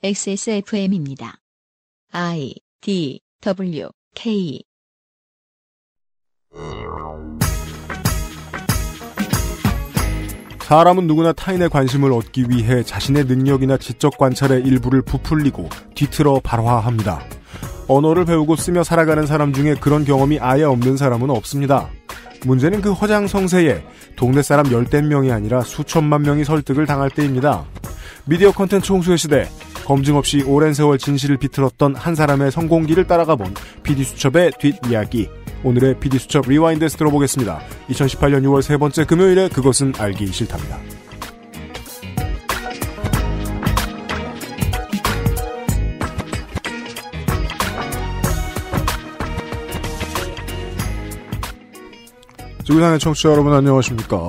XSFM입니다. I D W K 사람은 누구나 타인의 관심을 얻기 위해 자신의 능력이나 지적 관찰의 일부를 부풀리고 뒤틀어 발화합니다. 언어를 배우고 쓰며 살아가는 사람 중에 그런 경험이 아예 없는 사람은 없습니다. 문제는 그 허장성세에 동네 사람 열댓 명이 아니라 수천만 명이 설득을 당할 때입니다. 미디어 컨텐츠 홍수의 시대 검증 없이 오랜 세월 진실을 비틀었던 한 사람의 성공기를 따라가 본 PD수첩의 뒷이야기 오늘의 PD수첩 리와인드에서 들어보겠습니다. 2018년 6월 세 번째 금요일에 그것은 알기 싫답니다. 지구상의 청취자 여러분 안녕하십니까.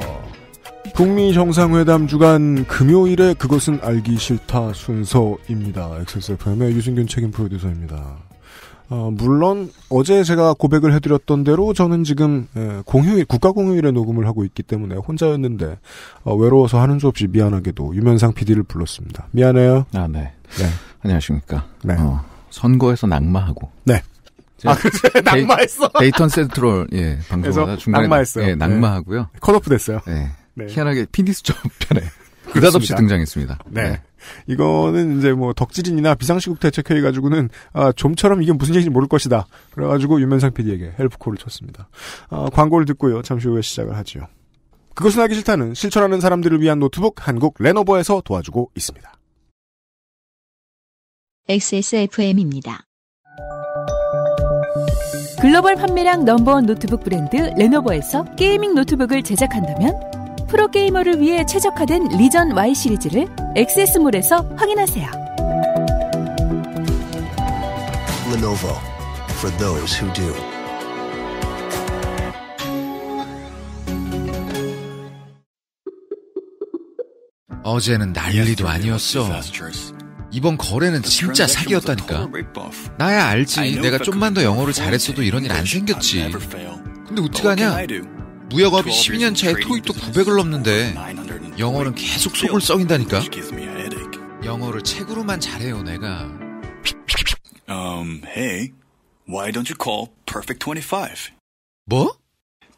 북미 정상회담 주간 금요일에 그것은 알기 싫다 순서입니다. XSFM의 유승균 책임 프로듀서입니다. 어, 물론 어제 제가 고백을 해드렸던 대로 저는 지금 예, 공휴일 국가 공휴일에 녹음을 하고 있기 때문에 혼자였는데 어, 외로워서 하는 수 없이 미안하게도 유면상 PD를 불렀습니다. 미안해요. 아 네. 네. 안녕하십니까. 네. 어, 선거에서 낙마하고. 네. 아, 그치. 낙마했어. 데이턴 센트럴, 예, 방송하다 중간에. 낙마했어요. 예, 낙마하고요. 네. 컷오프 됐어요. 예. 네. 희한하게 피디수첩 편에 그다없이 등장했습니다. 네. 네. 이거는 이제 뭐 덕질인이나 비상시국 대책회의 가지고는 아, 좀처럼 이게 무슨 얘기인지 모를 것이다. 그래가지고 유면상 PD에게 헬프콜을 쳤습니다. 아, 광고를 듣고요. 잠시 후에 시작을 하지요. 그것은 하기 싫다는 실천하는 사람들을 위한 노트북 한국 레노버에서 도와주고 있습니다. XSFM입니다. 글로벌 판매량 넘버원 노트북 브랜드 레노버에서 게이밍 노트북을 제작한다면 프로게이머를 위해 최적화된 리전 Y 시리즈를 액세스몰에서 확인하세요. Lenovo for those who do. 어제는 난리도 아니었어. 이번 거래는 진짜 사기였다니까. 나야 알지. 내가 좀만 더 영어를 잘했어도 이런 일 안 생겼지. 근데 어떡하냐? 무역업이 12년 차에 토익도 900을 넘는데 영어는 계속 속을 썩인다니까. 영어를 책으로만 잘해요, 내가. Um, hey, why don't you call Perfect 25? 뭐?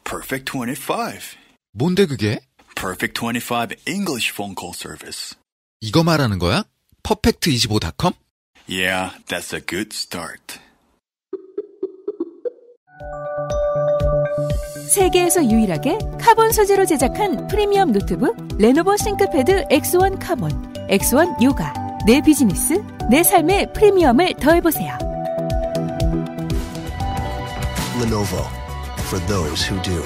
Perfect 25. 뭔데 그게? Perfect 25 English phone call service. 이거 말하는 거야? perfect25.com? Yeah, that's a good start. 세계에서 유일하게 카본 소재로 제작한 프리미엄 노트북 레노버 싱크패드 X1 카본, X1 요가. 내 비즈니스, 내 삶의 프리미엄을 더해보세요. Lenovo for those who do.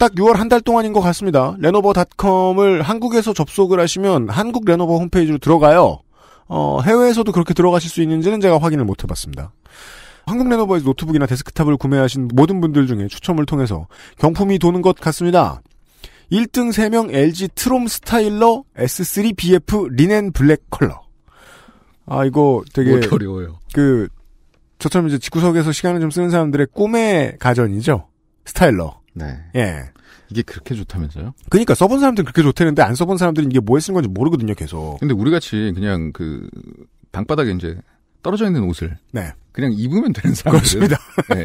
딱 6월 한 달 동안인 것 같습니다. 레노버닷컴을 한국에서 접속을 하시면 한국 레노버 홈페이지로 들어가요. 어, 해외에서도 그렇게 들어가실 수 있는지는 제가 확인을 못 해봤습니다. 한국 레노버에서 노트북이나 데스크탑을 구매하신 모든 분들 중에 추첨을 통해서 경품이 도는 것 같습니다. 1등 3명 LG 트롬 스타일러 S3 BF 리넨 블랙 컬러. 아, 이거 되게. 어려워요. 그, 저처럼 이제 직구석에서 시간을 좀 쓰는 사람들의 꿈의 가전이죠. 스타일러. 네. 예. 이게 그렇게 좋다면서요? 그러니까 써본 사람들은 그렇게 좋다는데 안 써본 사람들은 이게 뭐에 쓰는 건지 모르거든요, 계속. 근데 우리 같이 그냥 그 방바닥에 이제 떨어져 있는 옷을 네. 그냥 입으면 되는 사람들. 그렇습니다. 네.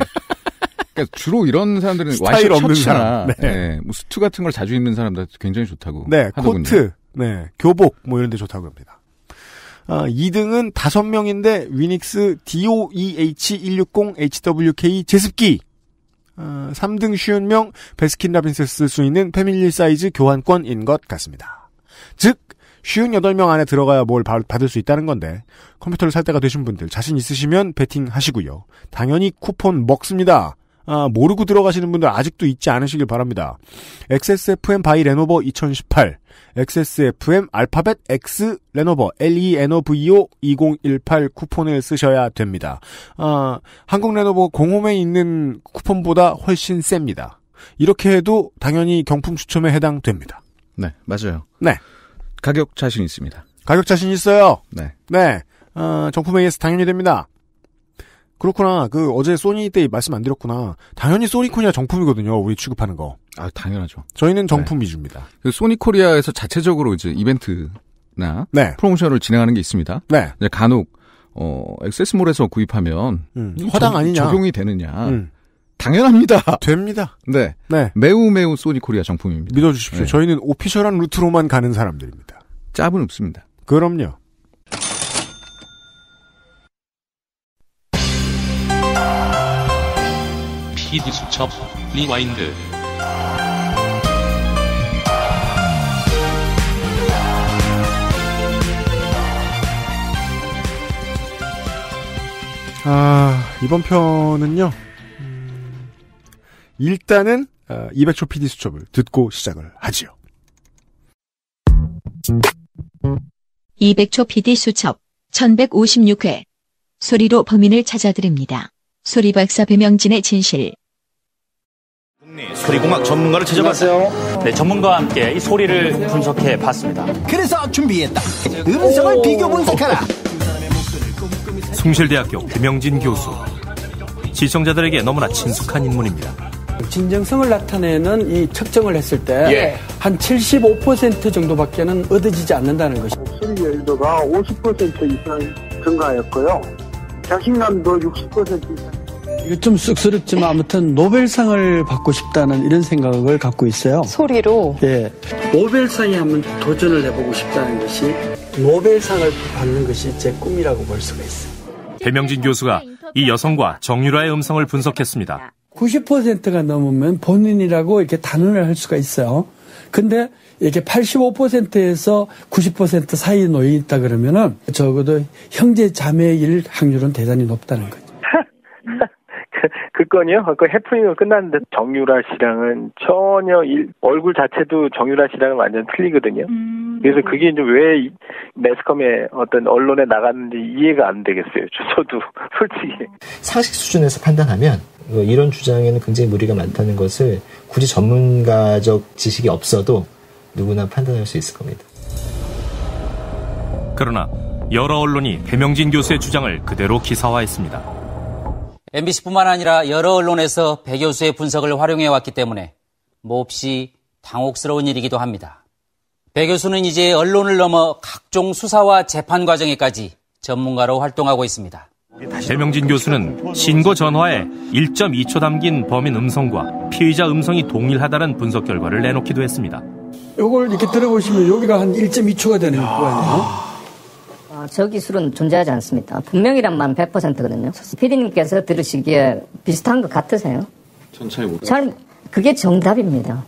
그니까 주로 이런 사람들은 와이셔츠 없는 사람, 네. 네. 뭐 수트 같은 걸 자주 입는 사람들 굉장히 좋다고. 네, 하더군요. 코트, 네, 교복 뭐 이런 데 좋다고 합니다. 아, 2등은 5명인데 위닉스 DOEH160HWK 제습기. 3등 어, 쉬운 명 베스킨라빈스 쓸 수 있는 패밀리 사이즈 교환권인 것 같습니다. 즉 쉬운 8명 안에 들어가야 뭘 받을 수 있다는 건데 컴퓨터를 살 때가 되신 분들 자신 있으시면 베팅하시고요. 당연히 쿠폰 먹습니다. 아, 모르고 들어가시는 분들 아직도 잊지 않으시길 바랍니다. XSFM 바이 레노버 2018, XSFM 알파벳 X 레노버 LENOVO 2018 쿠폰을 쓰셔야 됩니다. 아, 한국 레노버 공홈에 있는 쿠폰보다 훨씬 셉니다. 이렇게 해도 당연히 경품 추첨에 해당됩니다. 네, 맞아요. 네. 가격 자신 있습니다. 가격 자신 있어요? 네. 네. 어, 정품 AS 당연히 됩니다. 그렇구나. 그 어제 소니 때 말씀 안 드렸구나. 당연히 소니 코리아 정품이거든요. 우리 취급하는 거. 아 당연하죠. 저희는 네. 정품 네. 위주입니다. 그 소니 코리아에서 자체적으로 이제 이벤트나 네. 프로모션을 진행하는 게 있습니다. 네. 간혹 어 액세스몰에서 구입하면 음. 허당 아니냐? 적용이 되느냐? 음. 당연합니다. 됩니다. 네. 네. 매우 매우 소니 코리아 정품입니다. 믿어주십시오. 네. 저희는 오피셜한 루트로만 가는 사람들입니다. 짭은 없습니다. 그럼요. PD 수첩 리와인드 아 이번 편은요 음, 일단은 200초 PD 수첩을 듣고 시작을 하지요 200초 PD 수첩 1156회 소리로 범인을 찾아드립니다. 소리박사 배명진의 진실 네, 소리공학 전문가를 찾아봤어요. 네, 전문가와 함께 이 소리를 분석해 봤습니다. 그래서 준비했다. 음성을 비교 분석하라. 숭실대학교 김영진 교수. 시청자들에게 너무나 친숙한 인물입니다. 진정성을 나타내는 이 측정을 했을 때 한 75% 예. 정도밖에는 얻어지지 않는다는 것이. 목소리 연도가 50% 이상 증가였고요. 자신감도 60% 이상. 이거 좀 쑥스럽지만 아무튼 노벨상을 받고 싶다는 이런 생각을 갖고 있어요. 소리로? 예. 노벨상에 한번 도전을 해보고 싶다는 것이 노벨상을 받는 것이 제 꿈이라고 볼 수가 있어요. 배명진 교수가 이 여성과 정유라의 음성을 분석했습니다. 90%가 넘으면 본인이라고 이렇게 단언을 할 수가 있어요. 근데 이렇게 85%에서 90% 사이에 놓여 있다 그러면은 적어도 형제 자매일 확률은 대단히 높다는 거죠. 그 건이요? 어, 그 해프닝은 끝났는데 정유라 씨랑은 전혀 일, 얼굴 자체도 정유라 씨랑은 완전 틀리거든요. 음. 그래서 그게 이제 왜 매스컴에 어떤 언론에 나갔는지 이해가 안 되겠어요. 저도 솔직히. 상식 수준에서 판단하면 그 이런 주장에는 굉장히 무리가 많다는 것을 굳이 전문가적 지식이 없어도 누구나 판단할 수 있을 겁니다. 그러나 여러 언론이 배명진 교수의 주장을 그대로 기사화했습니다. MBC뿐만 아니라 여러 언론에서 배 교수의 분석을 활용해 왔기 때문에 몹시 당혹스러운 일이기도 합니다. 배 교수는 이제 언론을 넘어 각종 수사와 재판 과정에까지 전문가로 활동하고 있습니다. 배명진 교수는 신고 전화에 1.2초 담긴 범인 음성과 피의자 음성이 동일하다는 분석 결과를 내놓기도 했습니다. 이걸 이렇게 들어보시면 여기가 한 1.2초가 되는 거예요. 저 기술은 존재하지 않습니다. 분명이란 말은 100%거든요. 피디님께서 들으시기에 비슷한 것 같으세요? 전 잘 모르겠어요. 잘, 그게 정답입니다.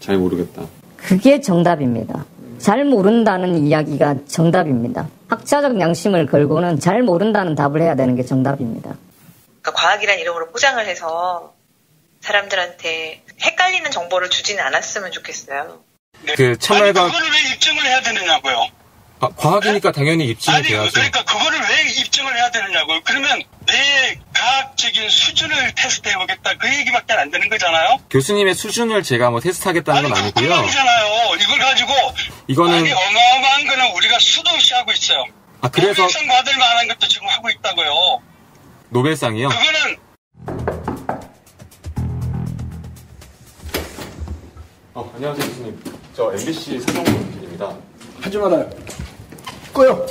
잘 모르겠다. 그게 정답입니다. 잘 모른다는 이야기가 정답입니다. 학자적 양심을 걸고는 잘 모른다는 답을 해야 되는 게 정답입니다. 그러니까 과학이란 이름으로 포장을 해서 사람들한테 헷갈리는 정보를 주지는 않았으면 좋겠어요. 그 참말과 아니, 그거왜 입증을 해야 되느냐고요. 아, 과학이니까 당연히 입증이 돼야죠. 그러니까 그거를 왜 입증을 해야 되느냐고. 그러면 내 과학적인 수준을 테스트해 보겠다. 그 얘기밖에 안 되는 거잖아요. 교수님의 수준을 제가 뭐 테스트하겠다는 건 아니고요. 아니잖아요. 이걸 가지고 이거는 아니, 어마어마한 거는 우리가 수도 없이 하고 있어요. 아, 그래서 노벨상 받을 만한 것도 지금 하고 있다고요. 노벨상이요? 그거는 어, 안녕하세요 교수님. 저 MBC 사정원입니다. 하지 말아요. 꺼요.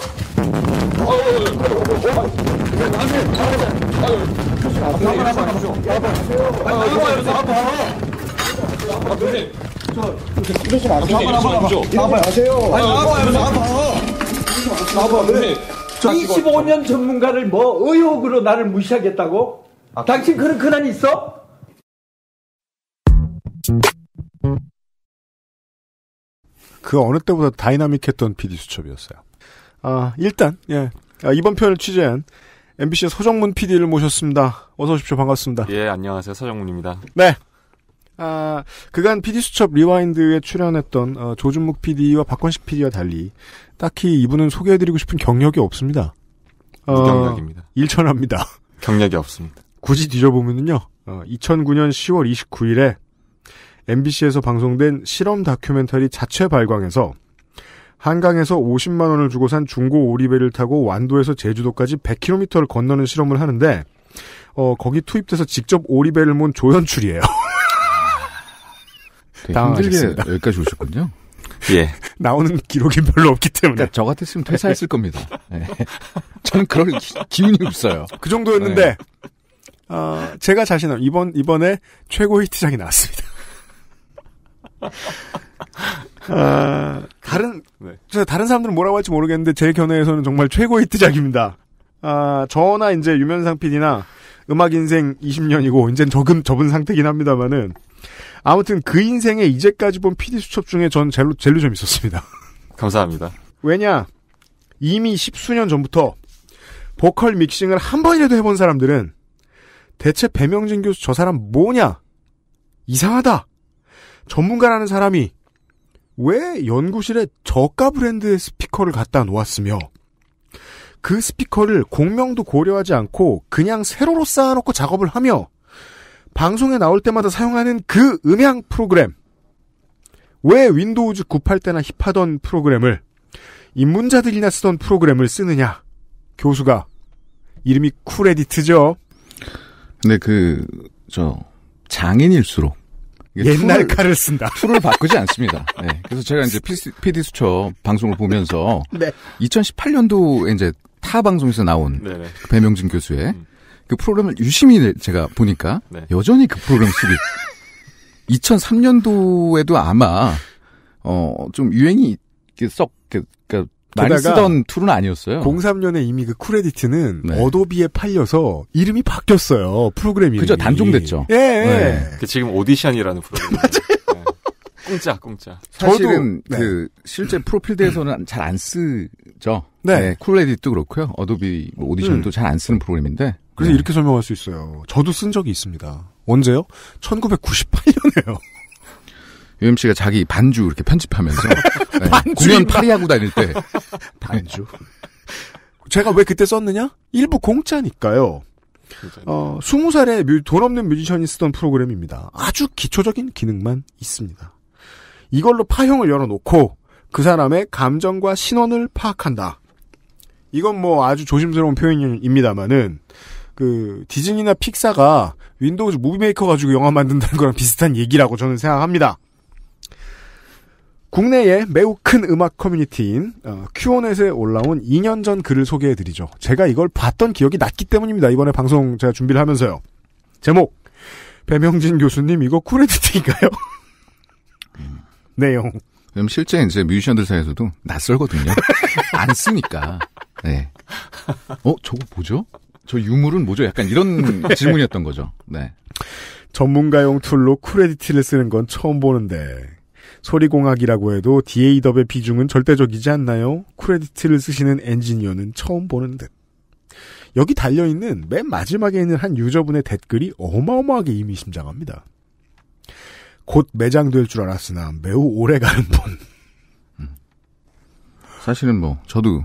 그 25년 전문가를 뭐 의혹으로 나를 무시하겠다고? 당신 그런 근한이 있어? 그 어느 때보다 다이나믹했던 PD 수첩이었어요. 아, 일단, 예. 아, 이번 편을 취재한 MBC의 서정문 PD를 모셨습니다. 어서 오십시오. 반갑습니다. 예, 안녕하세요. 서정문입니다. 네. 아, 그간 PD수첩 리와인드에 출연했던 어, 조준묵 PD와 박건식 PD와 달리 딱히 이분은 소개해드리고 싶은 경력이 없습니다. 어, 무경력입니다. 일천합니다. 경력이 없습니다. 굳이 뒤져보면요. 어, 2009년 10월 29일에 MBC에서 방송된 실험 다큐멘터리 자체 발광에서 한강에서 50만 원을 주고 산 중고 오리배를 타고 완도에서 제주도까지 100km를 건너는 실험을 하는데 어, 거기 투입돼서 직접 오리배를 몬 조연출이에요. 당황하셨습니다. 여기까지 오셨군요. 예. 나오는 기록이 별로 없기 때문에. 그러니까 저 같았으면 퇴사했을 겁니다. 네. 저는 그럴 기, 운이 없어요. 그 정도였는데, 네. 어, 제가 자신은 이번, 이번에 최고 히트작이 나왔습니다. 아, 다른 네. 저 다른 사람들은 뭐라고 할지 모르겠는데 제 견해에서는 정말 최고의 히작입니다 아, 저나 이제 유면상 PD나 음악 인생 20년이고 이젠 적은 접은 상태긴 합니다만은 아무튼 그 인생에 이제까지 본 PD 수첩 중에 전 젤로 젤로 좀 있었습니다. 감사합니다. 왜냐 이미 십수년 전부터 보컬 믹싱을 한 번이라도 해본 사람들은 대체 배명진 교수 저 사람 뭐냐 이상하다 전문가라는 사람이 왜 연구실에 저가 브랜드의 스피커를 갖다 놓았으며 그 스피커를 공명도 고려하지 않고 그냥 세로로 쌓아놓고 작업을 하며 방송에 나올 때마다 사용하는 그 음향 프로그램 왜 윈도우즈 98때나 힙하던 프로그램을 입문자들이나 쓰던 프로그램을 쓰느냐 교수가 이름이 쿨에디트죠. 근데 그 저 장인일수록 옛날 툴을, 칼을 쓴다. 툴을 바꾸지 않습니다. 네. 그래서 제가 이제 PD 수첩 방송을 보면서 네. 2018년도에 이제 타 방송에서 나온 네, 네. 그 배명진 교수의 음. 그 프로그램을 유심히 제가 보니까 네. 여전히 그 프로그램 수이 2003년도에도 아마 어 좀 유행이 썩 그러니까 많이 쓰던 툴은 아니었어요. 03년에 이미 그 쿠레디트는 네. 어도비에 팔려서 이름이 바뀌었어요. 프로그램 이름이. 그죠. 단종됐죠. 예, 예. 네. 그 지금 오디션이라는 프로그램. 맞아요. 공짜, 네. 공짜. 사실은 저도, 그 네. 실제 프로필 대에서는 잘 안 쓰죠. 네. 쿨레딧도 네, 그렇고요. 어도비 뭐 오디션도 음. 잘안 쓰는 프로그램인데. 그래서 이렇게 설명할 수 있어요. 저도 쓴 적이 있습니다. 언제요? 1998년에요. 유임 씨가 자기 반주 이렇게 편집하면서 네, 공연 파리하고 다닐 때 반주. 제가 왜 그때 썼느냐? 일부 공짜니까요. 어, 20살에 돈 없는 뮤지션이 쓰던 프로그램입니다. 아주 기초적인 기능만 있습니다. 이걸로 파형을 열어놓고 그 사람의 감정과 신원을 파악한다. 이건 뭐 아주 조심스러운 표현입니다만은 그 디즈니나 픽사가 윈도우즈 무비메이커 가지고 영화 만든다는 거랑 비슷한 얘기라고 저는 생각합니다. 국내에 매우 큰 음악 커뮤니티인 어, 큐온넷에 올라온 2년 전 글을 소개해드리죠. 제가 이걸 봤던 기억이 났기 때문입니다. 이번에 방송 제가 준비를 하면서요. 제목 배명진 교수님 이거 쿠레디티인가요 내용. 그럼 실제 이제 뮤지션들 사이에서도 낯설거든요. 안 쓰니까. 네. 어 저거 뭐죠? 저 유물은 뭐죠? 약간 이런 네. 질문이었던 거죠. 네. 전문가용 툴로 쿠레디티를 쓰는 건 처음 보는데 소리공학이라고 해도 DA더의 비중은 절대적이지 않나요? 크레디트를 쓰시는 엔지니어는 처음 보는 듯. 여기 달려있는 맨 마지막에 있는 한 유저분의 댓글이 어마어마하게 이미 심장합니다. 곧 매장될 줄 알았으나 매우 오래 가는 분. 음. 사실은 뭐, 저도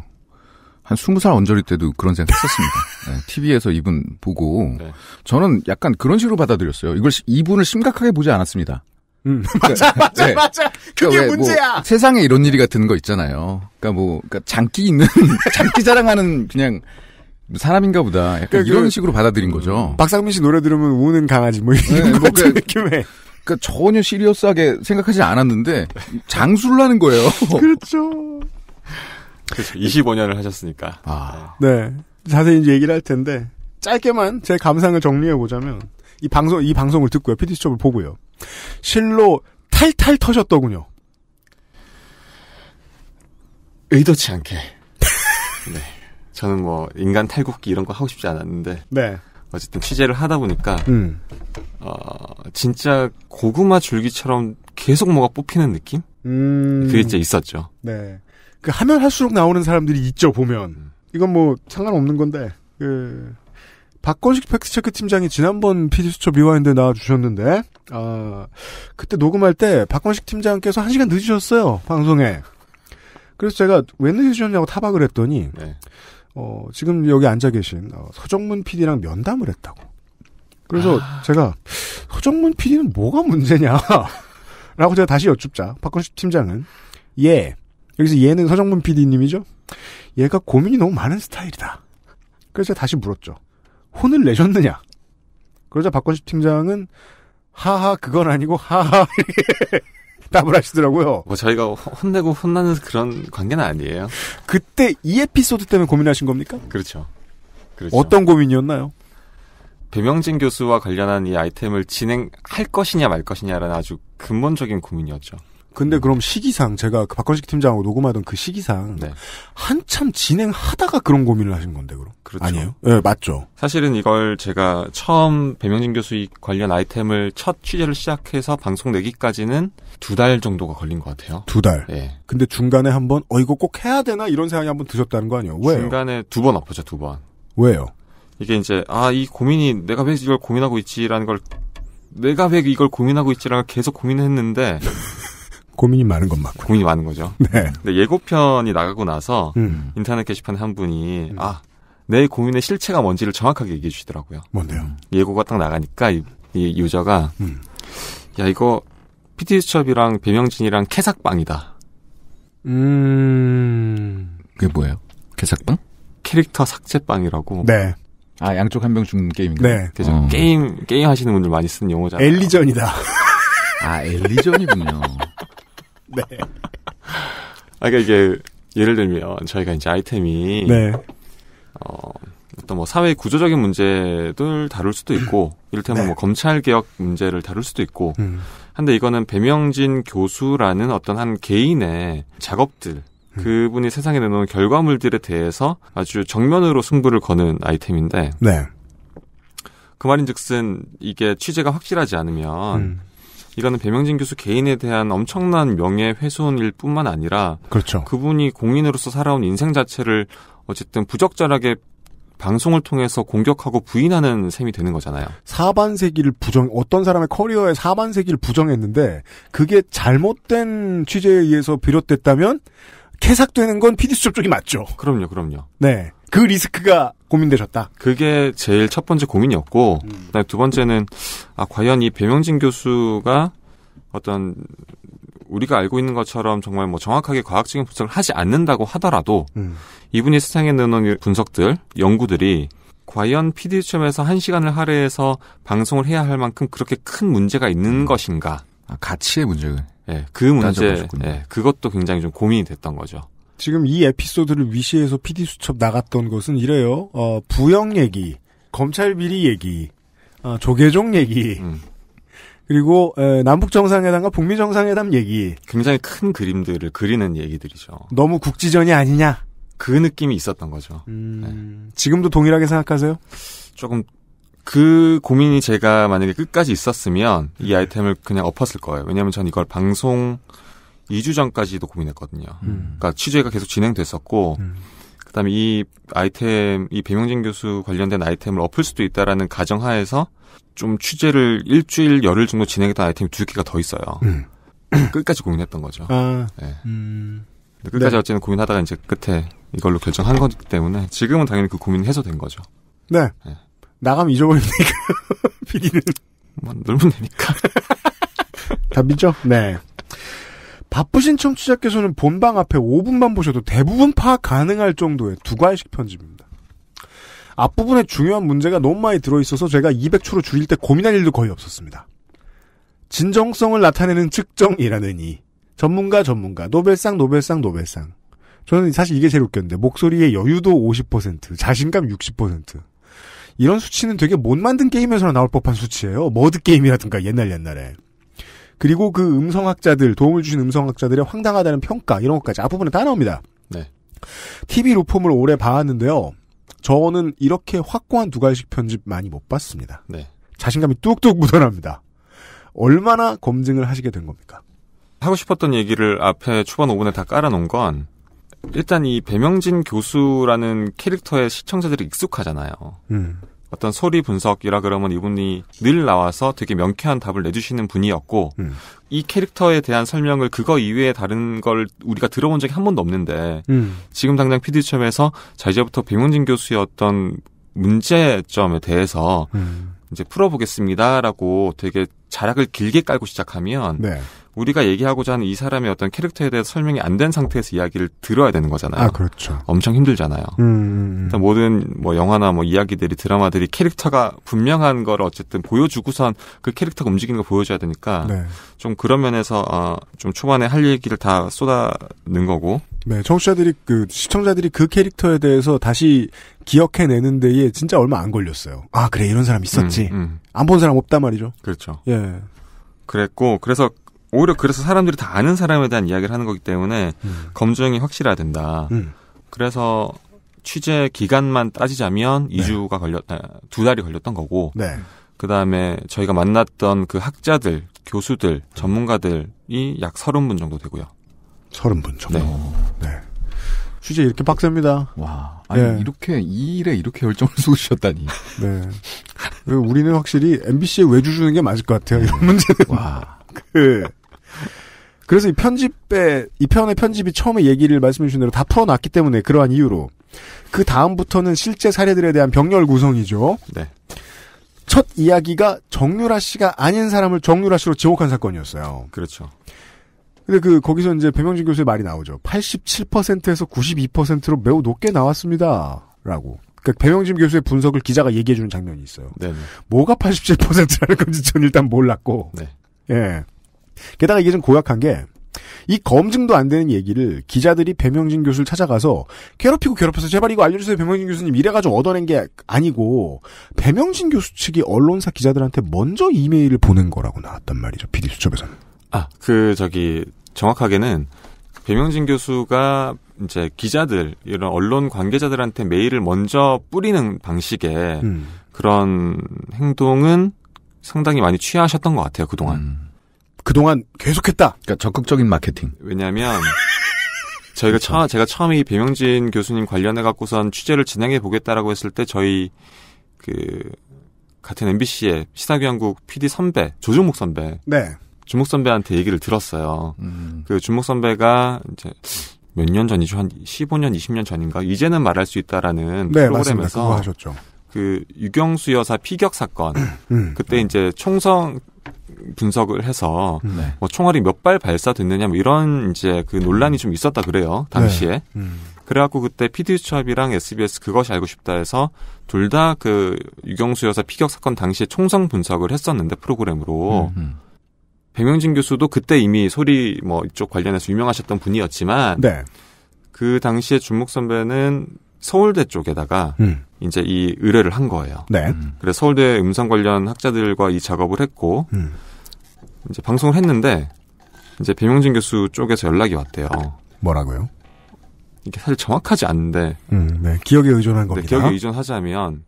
한 20살 언저리 때도 그런 생각 했었습니다. 네, TV에서 이분 보고, 네. 저는 약간 그런 식으로 받아들였어요. 이걸, 이분을 심각하게 보지 않았습니다. 음. 맞아, 네. 맞아, 네. 맞아. 그게 그러니까 뭐 문제야. 뭐 세상에 이런 일이 같은 거 있잖아요. 그러니까 뭐, 그러니까 장기 있는, 장기 자랑하는 그냥 사람인가 보다. 약간 그러니까 이런 그, 식으로 받아들인 거죠. 음. 박상민 씨 노래 들으면 우는 강아지 뭐 이런 네, 뭐 그러니까, 느낌에. 그러니까 전혀 시리어스하게 생각하지 않았는데 장수를 하는 거예요. 그렇죠. 그렇죠. 25년을 하셨으니까. 아. 네. 자세히 이제 얘기를 할 텐데 짧게만 제 감상을 정리해 보자면 이 방송 이 방송을 듣고요. 피디수첩을 보고요. 실로 탈탈 터졌더군요. 의도치 않게. 네. 저는 뭐 인간 탈곡기 이런 거 하고 싶지 않았는데. 네. 어쨌든 취재를 하다 보니까 음. 어, 진짜 고구마 줄기처럼 계속 뭐가 뽑히는 느낌? 음. 그게 진짜 있었죠. 네. 그 하면 할수록 나오는 사람들이 있죠 보면 음. 이건 뭐 상관없는 건데 그 박건식 팩스체크 팀장이 지난번 피디수첩 미화인데 나와주셨는데 아, 그때 녹음할 때 박건식 팀장께서 한 시간 늦으셨어요. 방송에. 그래서 제가 왜 늦으셨냐고 타박을 했더니, 네. 어, 지금 여기 앉아 계신 어, 서정문 PD랑 면담을 했다고. 그래서 아... 제가 서정문 PD는 뭐가 문제냐? 라고 제가 다시 여쭙자. 박건식 팀장은. 예. 여기서 얘는 서정문 PD님이죠? 얘가 고민이 너무 많은 스타일이다. 그래서 제가 다시 물었죠. 혼을 내셨느냐? 그러자 박건식 팀장은 하하 그건 아니고 하하 답을 하시더라고요. 뭐 저희가 혼내고 혼나는 그런 관계는 아니에요. 그때 이 에피소드 때문에 고민하신 겁니까? 그렇죠. 그렇죠. 어떤 고민이었나요? 배명진 교수와 관련한 이 아이템을 진행할 것이냐 말 것이냐라는 아주 근본적인 고민이었죠. 근데 그럼 시기상 제가 그 박건식 팀장하고 녹음하던 그 시기상 네. 한참 진행하다가 그런 고민을 하신 건데 그럼 그렇죠. 아니에요? 예, 네, 맞죠. 사실은 이걸 제가 처음 배명진 교수 관련 아이템을 첫 취재를 시작해서 방송 내기까지는 두 달 정도가 걸린 것 같아요. 두 달. 예. 네. 근데 중간에 한번 어 이거 꼭 해야 되나 이런 생각이 한번 드셨다는 거 아니에요? 왜 중간에 두 번 아프죠, 두 번. 왜요? 이게 이제 아 이 고민이 내가 왜 이걸 고민하고 있지라는 걸 내가 왜 이걸 고민하고 있지라는 걸 계속 고민했는데 고민이 많은 건 맞고 고민이 많은 거죠. 네. 근데 예고편이 나가고 나서 음. 인터넷 게시판에 한 분이 음. 아내 고민의 실체가 뭔지를 정확하게 얘기해 주시더라고요. 뭔데요? 예고가 딱 나가니까 이, 이 유저가 음. 야 이거 PT 수첩이랑 배명진이랑 캐삭빵이다. 음 그게 뭐예요? 캐삭빵? 캐릭터 삭제빵이라고. 네. 아 양쪽 한 명 죽는 게임인가? 네. 그죠. 어. 게임 게임 하시는 분들 많이 쓰는 용어잖아요. 엘리전이다. 아 엘리전이군요. 네. 아, 그러니까 이게 예를 들면 저희가 이제 아이템이 네. 어, 어떤 뭐 사회 구조적인 문제들 다룰 수도 있고 이를테면 네. 뭐 검찰 개혁 문제를 다룰 수도 있고 음. 한데 이거는 배명진 교수라는 어떤 한 개인의 작업들 음. 그분이 세상에 내놓은 결과물들에 대해서 아주 정면으로 승부를 거는 아이템인데 네. 그 말인즉슨 이게 취재가 확실하지 않으면 음. 이거는 배명진 교수 개인에 대한 엄청난 명예 훼손일 뿐만 아니라 그렇죠. 그분이 공인으로서 살아온 인생 자체를 어쨌든 부적절하게 방송을 통해서 공격하고 부인하는 셈이 되는 거잖아요. 사반세기를 부정 어떤 사람의 커리어에 사반세기를 부정했는데 그게 잘못된 취재에 의해서 비롯됐다면 캐삭되는 건 피디 수첩 쪽이 맞죠. 그럼요, 그럼요. 네. 그 리스크가 고민되셨다. 그게 제일 첫 번째 고민이었고, 음. 그다음에 두 번째는 아 과연 이 배명진 교수가 어떤 우리가 알고 있는 것처럼 정말 뭐 정확하게 과학적인 분석을 하지 않는다고 하더라도 음. 이분이 세상에 넣는 분석들, 연구들이 과연 PD점에서 한 시간을 할애해서 방송을 해야 할 만큼 그렇게 큰 문제가 있는 음. 것인가? 아, 가치의 문제가. 예, 네, 그 문제, 예, 네, 그것도 굉장히 좀 고민이 됐던 거죠. 지금 이 에피소드를 위시해서 PD 수첩 나갔던 것은 이래요. 어, 부영 얘기, 검찰 비리 얘기, 어, 조계종 얘기, 음. 그리고 에, 남북 정상회담과 북미 정상회담 얘기. 굉장히 큰 그림들을 그리는 얘기들이죠. 너무 국지전이 아니냐? 그 느낌이 있었던 거죠. 음, 네. 지금도 동일하게 생각하세요? 조금 그 고민이 제가 만약에 끝까지 있었으면 이 음. 아이템을 그냥 엎었을 거예요. 왜냐하면 전 이걸 방송 2주 전까지도 고민했거든요. 음. 그러니까 취재가 계속 진행됐었고 음. 그다음에 이 아이템 이 배명진 교수 관련된 아이템을 엎을 수도 있다라는 가정하에서 좀 취재를 일주일 열흘 정도 진행했던 아이템이 두 개가 더 있어요. 음. 그러니까 끝까지 고민했던 거죠. 아, 네. 음. 끝까지 네. 어쨌든 고민하다가 이제 끝에 이걸로 결정한 거기 때문에 지금은 당연히 그 고민 해소된 거죠. 네. 네. 나가면 잊어버리니까 PD는 뭐 놀면 되니까. 답이죠. 네. 바쁘신 청취자께서는 본방 앞에 5분만 보셔도 대부분 파악 가능할 정도의 두괄식 편집입니다. 앞부분에 중요한 문제가 너무 많이 들어있어서 제가 200초로 줄일 때 고민할 일도 거의 없었습니다. 진정성을 나타내는 측정이라느니 전문가 전문가 노벨상 노벨상 노벨상 저는 사실 이게 제일 웃겼는데 목소리의 여유도 50% 자신감 60% 이런 수치는 되게 못 만든 게임에서나 나올 법한 수치예요 머드 게임이라든가 옛날 옛날에 그리고 그 음성학자들 도움을 주신 음성학자들의 황당하다는 평가 이런 것까지 앞부분에 다 나옵니다. 네. TV 루폼을 오래 봐왔는데요. 저는 이렇게 확고한 두갈식 편집 많이 못 봤습니다. 네. 자신감이 뚝뚝 묻어납니다. 얼마나 검증을 하시게 된 겁니까? 하고 싶었던 얘기를 앞에 초반 5분에 다 깔아놓은 건 일단 이 배명진 교수라는 캐릭터에 시청자들이 익숙하잖아요. 음. 어떤 소리 분석이라 그러면 이분이 늘 나와서 되게 명쾌한 답을 내주시는 분이었고 음. 이 캐릭터에 대한 설명을 그거 이외에 다른 걸 우리가 들어본 적이 한 번도 없는데 음. 지금 당장 피디첨에서 자 이제부터 백문진 교수의 어떤 문제점에 대해서 음. 이제 풀어보겠습니다라고 되게 자락을 길게 깔고 시작하면 네. 우리가 얘기하고자 하는 이 사람의 어떤 캐릭터에 대해 서 설명이 안 된 상태에서 이야기를 들어야 되는 거잖아요. 아, 그렇죠. 엄청 힘들잖아요. 음. 음, 음. 그러니까 모든 뭐 영화나 뭐 이야기들이 드라마들이 캐릭터가 분명한 걸 어쨌든 보여주고선 그 캐릭터가 움직이는 걸 보여줘야 되니까 네. 좀 그런 면에서 어, 좀 초반에 할 얘기를 다쏟아낸 거고. 네, 청취자들이 그 시청자들이 그 캐릭터에 대해서 다시 기억해내는 데에 진짜 얼마 안 걸렸어요. 아, 그래 이런 사람 있었지. 음, 음. 안본 사람 없단 말이죠. 그렇죠. 예. 그랬고 그래서 오히려 그래서 사람들이 다 아는 사람에 대한 이야기를 하는 거기 때문에 음. 검증이 확실해야 된다. 음. 그래서 취재 기간만 따지자면 네. 2주가 걸렸두 아, 달이 걸렸던 거고, 네. 그 다음에 저희가 만났던 그 학자들, 교수들, 전문가들이 약 30분 정도 되고요. 30분 정도? 네. 네. 취재 이렇게 빡셉니다. 와. 아니, 네. 이렇게, 이 일에 이렇게 열정을 쏟으셨다니. 네. 우리는 확실히 MBC에 외주 주는 게 맞을 것 같아요. 이런 음. 문제는. 와. 그, 그래서 이 편집에 이 편의 편집이 처음에 얘기를 말씀해 주신 대로 다 풀어놨기 때문에 그러한 이유로 그 다음부터는 실제 사례들에 대한 병렬 구성이죠. 네. 첫 이야기가 정유라 씨가 아닌 사람을 정유라 씨로 지목한 사건이었어요. 그렇죠. 근데 그 거기서 이제 배명진 교수의 말이 나오죠. 87%에서 92%로 매우 높게 나왔습니다.라고. 그까 그러니까 배명진 교수의 분석을 기자가 얘기해주는 장면이 있어요. 네 뭐가 87%라는 건지 전 일단 몰랐고. 네. 예. 게다가 이게 좀 고약한 게 이 검증도 안 되는 얘기를 기자들이 배명진 교수를 찾아가서 괴롭히고 괴롭혀서 제발 이거 알려주세요 배명진 교수님 이래가지고 얻어낸 게 아니고 배명진 교수 측이 언론사 기자들한테 먼저 이메일을 보낸 거라고 나왔단 말이죠 p 디 수첩에서는 아그 저기 정확하게는 배명진 교수가 이제 기자들 이런 언론 관계자들한테 메일을 먼저 뿌리는 방식의 음. 그런 행동은 상당히 많이 취하셨던 것 같아요 그동안. 음. 그동안 계속했다. 그러니까 적극적인 마케팅. 왜냐하면 저희가 그렇 처, 제가 처음 이 배명진 교수님 관련해 갖고선 취재를 진행해 보겠다라고 했을 때 저희 그 같은 MBC의 시사교양국 PD 선배 조종목 선배, 네. 주목 선배한테 얘기를 들었어요. 음. 그 주목 선배가 이제 몇 년 전이죠? 한 15년, 20년 전인가? 이제는 말할 수 있다라는 네, 프로그램에서 맞습니다. 그거 하셨죠. 그 유경수 여사 피격 사건 음. 그때 음. 이제 총성 분석을 해서 네. 뭐 총알이 몇 발 발사됐느냐 뭐 이런 이제 그 논란이 좀 있었다 그래요 당시에 네. 음. 그래갖고 그때 피디수첩이랑 SBS 그것이 알고 싶다 해서 둘 다 그 유경수 여사 피격 사건 당시에 총성 분석을 했었는데 프로그램으로 음, 음. 백명진 교수도 그때 이미 소리 뭐 이쪽 관련해서 유명하셨던 분이었지만 네. 그 당시에 준목 선배는 서울대 쪽에다가 음. 이제 이 의뢰를 한 거예요. 네. 음. 그래서 서울대 음성 관련 학자들과 이 작업을 했고 음. 이제 방송을 했는데 이제 배명진 교수 쪽에서 연락이 왔대요. 뭐라고요? 이게 사실 정확하지 않은데. 음, 네. 기억에 의존한 네, 겁니다. 기억에 의존하자면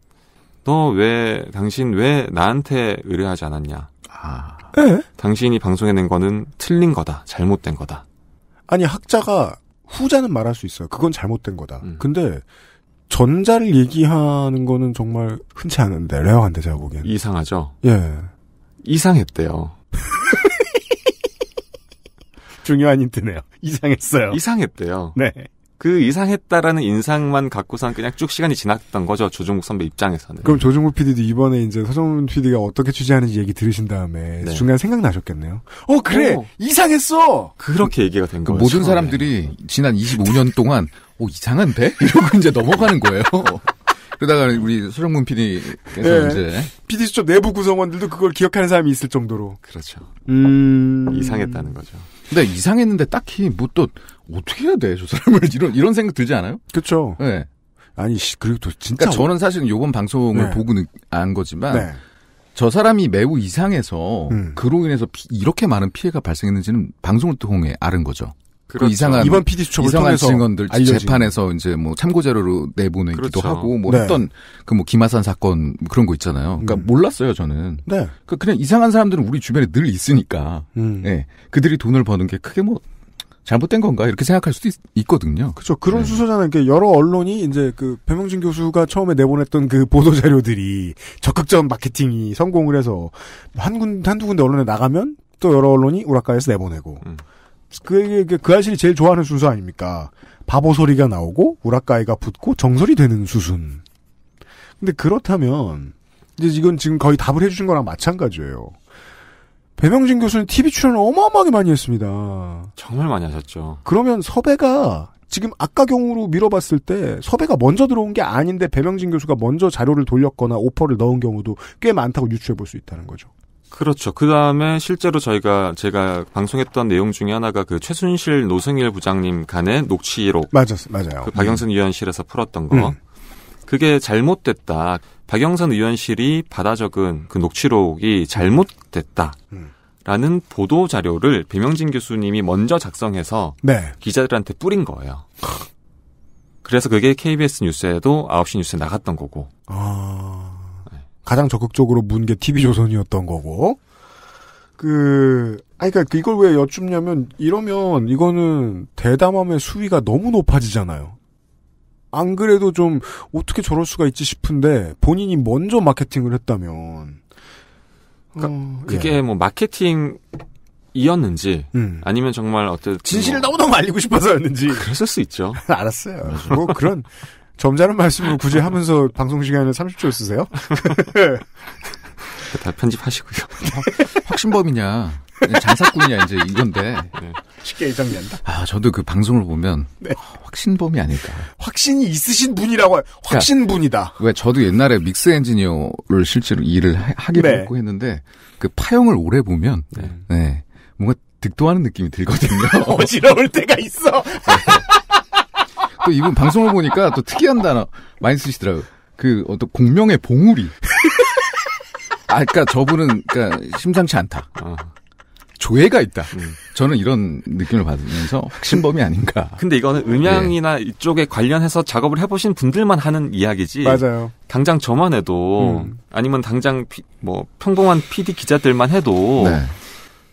너 왜 당신 왜 나한테 의뢰하지 않았냐? 아. 에? 예? 예? 당신이 방송해낸 거는 틀린 거다, 잘못된 거다. 아니 학자가 후자는 말할 수 있어요. 그건 잘못된 거다. 음. 근데 전자를 얘기하는 거는 정말 흔치 않은데 레어한데 제가 보기엔 이상하죠. 예, 이상했대요. 중요한 힌트네요. 이상했어요. 이상했대요. 네. 그 이상했다라는 인상만 갖고선 그냥 쭉 시간이 지났던 거죠. 조중국 선배 입장에서는. 그럼 조중국 PD도 이번에 이제 서정훈 PD가 어떻게 취재하는지 얘기 들으신 다음에 네. 중간 생각나셨겠네요. 어, 그래! 오. 이상했어! 그렇게 얘기가 된거죠 그 모든 사람들이 네. 지난 25년 동안 오 어, 이상한데 이러고 이제 넘어가는 거예요. 그러다가 우리 소정문 PD께서 네. 이제 PD 수첩 내부 구성원들도 그걸 기억하는 사람이 있을 정도로 그렇죠. 음... 이상했다는 거죠. 근데 이상했는데 딱히 뭐 또 어떻게 해야 돼 저 사람을 이런 이런 생각 들지 않아요? 그렇죠. 네. 아니 그리고 또 진짜 그러니까 저는 사실 은 요번 방송을 네. 보고 안 거지만 네. 저 사람이 매우 이상해서 음. 그로 인해서 피, 이렇게 많은 피해가 발생했는지는 방송을 통해 아는 거죠. 그 그렇죠. 그 이상한 이번 PD 수첩을 이상한 증언들 알려진. 재판에서 이제 뭐 참고 자료로 내보내기도 그렇죠. 하고 뭐 네. 했던 그뭐 김하산 사건 뭐 그런 거 있잖아요. 그러니까 음. 몰랐어요 저는. 네. 그 그냥 이상한 사람들은 우리 주변에 늘 있으니까. 음. 네. 그들이 돈을 버는 게 크게 뭐 잘못된 건가 이렇게 생각할 수도 있, 거든요 그렇죠. 그런 네. 수사자는요 여러 언론이 이제 그 배명진 교수가 처음에 내보냈던 그 보도 자료들이 적극적 마케팅이 성공을 해서 한 군 한두 군데 언론에 나가면 또 여러 언론이 우라카에서 내보내고. 음. 그, 게그 아실이 제일 좋아하는 순서 아닙니까? 바보 소리가 나오고 우라카이가 붙고 정설이 되는 수순. 근데 그렇다면 이제 이건 지금 거의 답을 해주신 거랑 마찬가지예요. 배명진 교수는 TV 출연을 어마어마하게 많이 했습니다. 정말 많이 하셨죠. 그러면 섭외가 지금 아까 경우로 미뤄봤을때 섭외가 먼저 들어온 게 아닌데 배명진 교수가 먼저 자료를 돌렸거나 오퍼를 넣은 경우도 꽤 많다고 유추해 볼 수 있다는 거죠. 그렇죠. 그 다음에 실제로 저희가 제가 방송했던 내용 중에 하나가 그 최순실 노승일 부장님 간의 녹취록. 맞았, 맞아요. 그 박영선 음. 의원실에서 풀었던 거. 음. 그게 잘못됐다. 박영선 의원실이 받아 적은 그 녹취록이 잘못됐다. 라는 보도 자료를 배명진 교수님이 먼저 작성해서 네. 기자들한테 뿌린 거예요. 그래서 그게 KBS 뉴스에도 9시 뉴스에 나갔던 거고. 아... 가장 적극적으로 문 게 TV조선이었던 거고. 그, 아니, 그니까 이걸 왜 여쭙냐면, 이러면 이거는 대담함의 수위가 너무 높아지잖아요. 안 그래도 좀, 어떻게 저럴 수가 있지 싶은데, 본인이 먼저 마케팅을 했다면. 그러니까 어, 예. 그게 예. 뭐 마케팅, 이었는지 음. 아니면 정말 어떤 진실을 뭐... 너무너무 알리고 싶어서였는지 그랬을 수 있죠. 알았어요. 뭐 그런 점잖은 말씀을 굳이 하면서 방송 시간을 30초 쓰세요? 다 편집하시고요. 확신범이냐, 장사꾼이냐 이제 이건데 네. 쉽게 예상된다. 아 저도 그 방송을 보면 네. 확신범이 아닐까. 확신이 있으신 분이라고 확신분이다. 그러니까, 왜 저도 옛날에 믹스 엔지니어를 실제로 일을 하, 게 됐고 네. 했는데 그 파형을 오래 보면 네. 네 뭔가 득도하는 느낌이 들거든요. 어지러울 때가 있어. 또 이분 방송을 보니까 또 특이한 단어 많이 쓰시더라고요. 그 어떤 공명의 봉우리. 아, 그니까 러 저분은, 그니까 심상치 않다. 어. 조예가 있다. 음. 저는 이런 느낌을 받으면서 확신범이 아닌가. 근데 이거는 음향이나 네. 이쪽에 관련해서 작업을 해보신 분들만 하는 이야기지. 맞아요. 당장 저만 해도 음. 아니면 당장 피, 뭐 평범한 PD 기자들만 해도 네.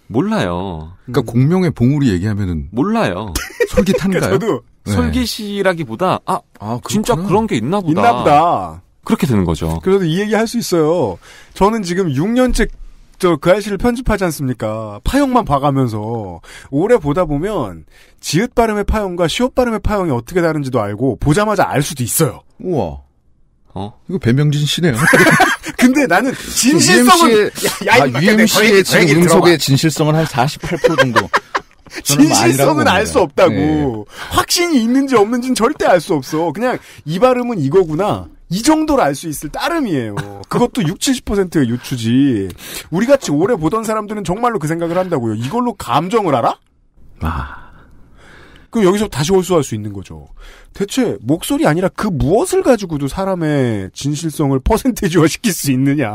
몰라요. 그러니까 음. 공명의 봉우리 얘기하면은 몰라요. 솔깃한가요? 그러니까 저도 네. 설계시라기보다 아, 아 진짜 그런 게 있나 보다. 있나 보다. 그렇게 되는 거죠. 그래서 이 얘기 할 수 있어요. 저는 지금 6년째 저그 아저씨를 편집하지 않습니까? 파형만 봐가면서 오래 보다 보면 지읒 발음의 파형과 시옷 발음의 파형이 어떻게 다른지도 알고 보자마자 알 수도 있어요. 우와. 어? 이거 배명진 씨네요. 근데 나는 진실성은 UMC의, 야, 야, 아, UMC의 지금 음속의 진실성은 한48% 정도. 뭐 진실성은 알 수 없다고. 네. 확신이 있는지 없는지는 절대 알 수 없어. 그냥 이 발음은 이거구나. 이 정도로 알 수 있을 따름이에요. 그것도 60, 70%의 유추지. 우리같이 오래 보던 사람들은 정말로 그 생각을 한다고요. 이걸로 감정을 알아? 아. 그럼 여기서 다시 월수할 수 있는 거죠. 대체 목소리 아니라 그 무엇을 가지고도 사람의 진실성을 퍼센테이지화 시킬 수 있느냐.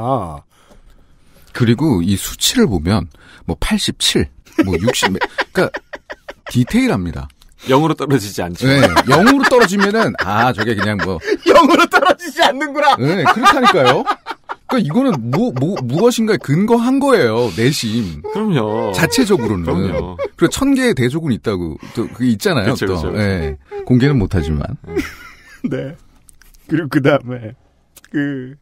그리고 이 수치를 보면 뭐 87, 뭐 60, 그러니까 디테일합니다. 영으로 떨어지지 않죠. 네, 영으로 떨어지면은 아 저게 그냥 뭐 영으로 떨어지지 않는구나. 네, 그렇다니까요. 그러니까 이거는 뭐, 뭐 무엇인가에 근거한 거예요 내심. 그럼요. 자체적으로는. 그럼요. 그리고 천 개의 대조군 있다고 또 그게 있잖아요. 그쵸, 또 그쵸, 그쵸. 네, 공개는 못하지만. 네. 그리고 그 다음에 그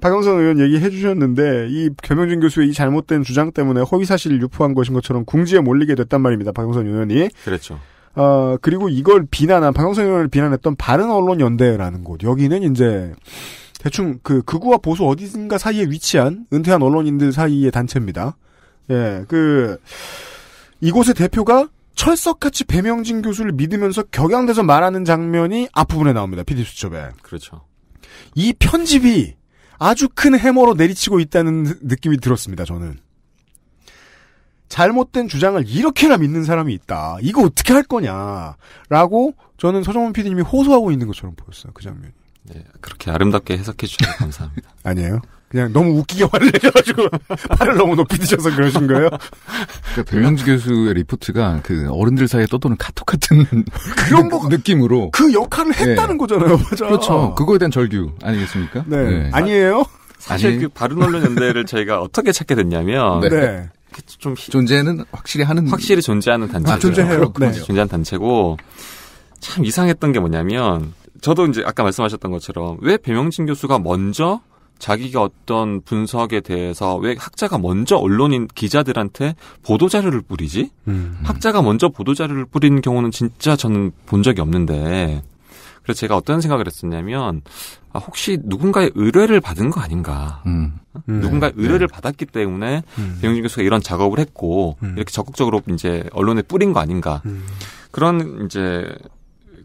박영선 의원 얘기해 주셨는데 이 겸영진 교수의 이 잘못된 주장 때문에 허위 사실을 유포한 것인 것처럼 궁지에 몰리게 됐단 말입니다. 박영선 의원이. 그렇죠. 어, 그리고 이걸 비난한 박영선 의원을 비난했던 바른 언론 연대라는 곳 여기는 이제 대충 그 극우와 보수 어디든가 사이에 위치한 은퇴한 언론인들 사이의 단체입니다. 예, 그 이곳의 대표가 철석같이 배명진 교수를 믿으면서 격양돼서 말하는 장면이 앞부분에 나옵니다. PD 수첩에. 그렇죠. 이 편집이 아주 큰 해머로 내리치고 있다는 느낌이 들었습니다, 저는. 잘못된 주장을 이렇게나 믿는 사람이 있다. 이거 어떻게 할 거냐. 라고 저는 서정훈 PD님이 호소하고 있는 것처럼 보였어요, 그장면 네, 그렇게 아름답게 해석해 주셔서 감사합니다. 아니에요. 그냥 너무 웃기게 화를 내셔가지고 팔을 너무 높이 드셔서 그러신 거예요? 그러니까 백명주 교수의 리포트가 그 어른들 사이에 떠도는 카톡 같은 그런 느, 느낌으로 그 역할을 네. 했다는 네. 거잖아요, 맞아. 그렇죠. 그거에 대한 절규 아니겠습니까? 네, 네. 아니에요. 사실 아니... 그 바른 언론 연대를 저희가 어떻게 찾게 됐냐면 네. 그 좀 히... 존재는 확실히 하는 확실히 존재하는 단체 아, 존재해요. 그렇죠. 네. 그렇죠. 존재하는 단체고 참 이상했던 게 뭐냐면 저도 이제 아까 말씀하셨던 것처럼 왜 배명진 교수가 먼저 자기가 어떤 분석에 대해서 왜 학자가 먼저 언론인 기자들한테 보도 자료를 뿌리지? 음. 학자가 먼저 보도 자료를 뿌리는 경우는 진짜 저는 본 적이 없는데 그래서 제가 어떤 생각을 했었냐면 아, 혹시 누군가의 의뢰를 받은 거 아닌가? 음. 음. 누군가의 네. 의뢰를 네. 받았기 때문에 음. 배용진 교수가 이런 작업을 했고 음. 이렇게 적극적으로 이제 언론에 뿌린 거 아닌가? 음. 그런 이제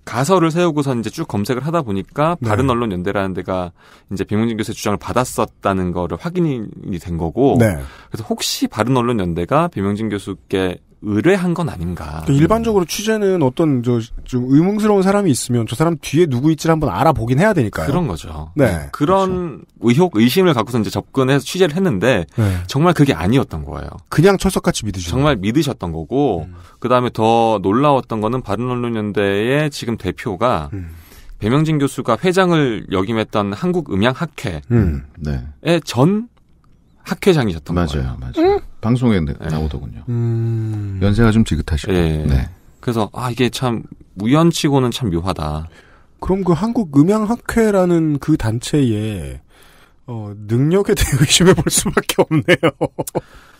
가설을 세우고서 이제 쭉 검색을 하다 보니까 네. 바른 언론 연대라는 데가 이제 백문진 교수의 주장을 받았었다는 거를 확인이 된 거고 네. 그래서 혹시 바른 언론 연대가 배명진 교수께 의뢰한 건 아닌가. 일반적으로 취재는 어떤 저 좀 의문스러운 사람이 있으면 저 사람 뒤에 누구 있지 를 한번 알아보긴 해야 되니까요. 그런 거죠. 네. 네. 그런 그렇죠. 의혹, 의심을 갖고서 이제 접근해서 취재를 했는데 네. 정말 그게 아니었던 거예요. 그냥 철석같이 믿으셨 정말 믿으셨던 거고 음. 그다음에 더 놀라웠던 거는 바른언론연대의 지금 대표가 음. 배명진 교수가 회장을 역임했던 한국음향학회의 음. 네. 전 학회장이셨던 맞아요, 거예요. 맞아요. 음? 방송에 네. 나오더군요. 음... 연세가 좀 지긋하시고. 예. 네. 그래서 아 이게 참 우연치고는 참 묘하다. 그럼 그 한국 음향 학회라는 그 단체에 어, 능력에 대해 의심해 볼 수밖에 없네요.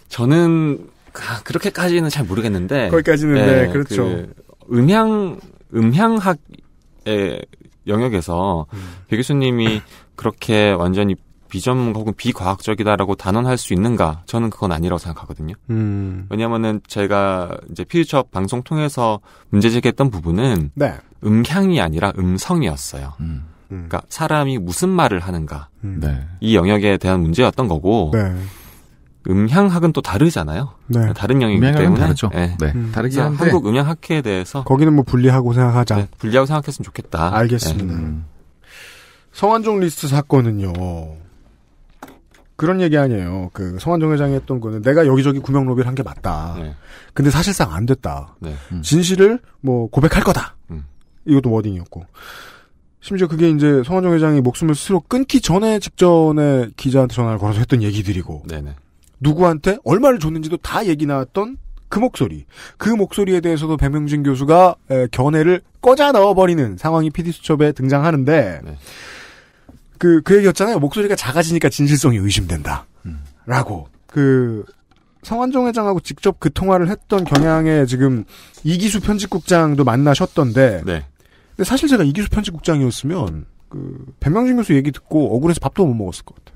저는 아, 그렇게까지는 잘 모르겠는데 거기까지는 네, 네 그렇죠. 그 음향 음향학의 영역에서 음. 배 교수님이 그렇게 완전히 비전문가 혹은 비과학적이다라고 단언할 수 있는가? 저는 그건 아니라고 생각하거든요. 음. 왜냐면은 제가 이제 피처 방송 통해서 문제 제기했던 부분은 네. 음향이 아니라 음성이었어요. 음. 그러니까 사람이 무슨 말을 하는가 음. 네. 이 영역에 대한 문제였던 거고 네. 음향학은 또 다르잖아요. 네. 다른 영역이기 때문에 다르죠. 네. 네. 음. 다르긴 한데 한국 음향 학회에 대해서 거기는 뭐 분리하고 생각하자. 네. 분리하고 생각했으면 좋겠다. 알겠습니다. 네. 음. 성한종 리스트 사건은요. 그런 얘기 아니에요. 그 성한종 회장이 했던 거는 내가 여기저기 구명 로비를 한 게 맞다. 네. 근데 사실상 안 됐다. 네. 음. 진실을 뭐 고백할 거다. 음. 이것도 워딩이었고. 심지어 그게 이제 성한종 회장이 목숨을 스스로 끊기 전에 직전에 기자한테 전화를 걸어서 했던 얘기들이고. 네네. 누구한테 얼마를 줬는지도 다 얘기 나왔던 그 목소리. 그 목소리에 대해서도 배명진 교수가 견해를 꺼져 넣어버리는 상황이 PD수첩에 등장하는데. 네. 그, 그 얘기였잖아요. 목소리가 작아지니까 진실성이 의심된다. 음. 라고. 그, 성한종 회장하고 직접 그 통화를 했던 경향에 지금 이기수 편집국장도 만나셨던데. 네. 근데 사실 제가 이기수 편집국장이었으면, 그, 백명진 교수 얘기 듣고 억울해서 밥도 못 먹었을 것 같아요.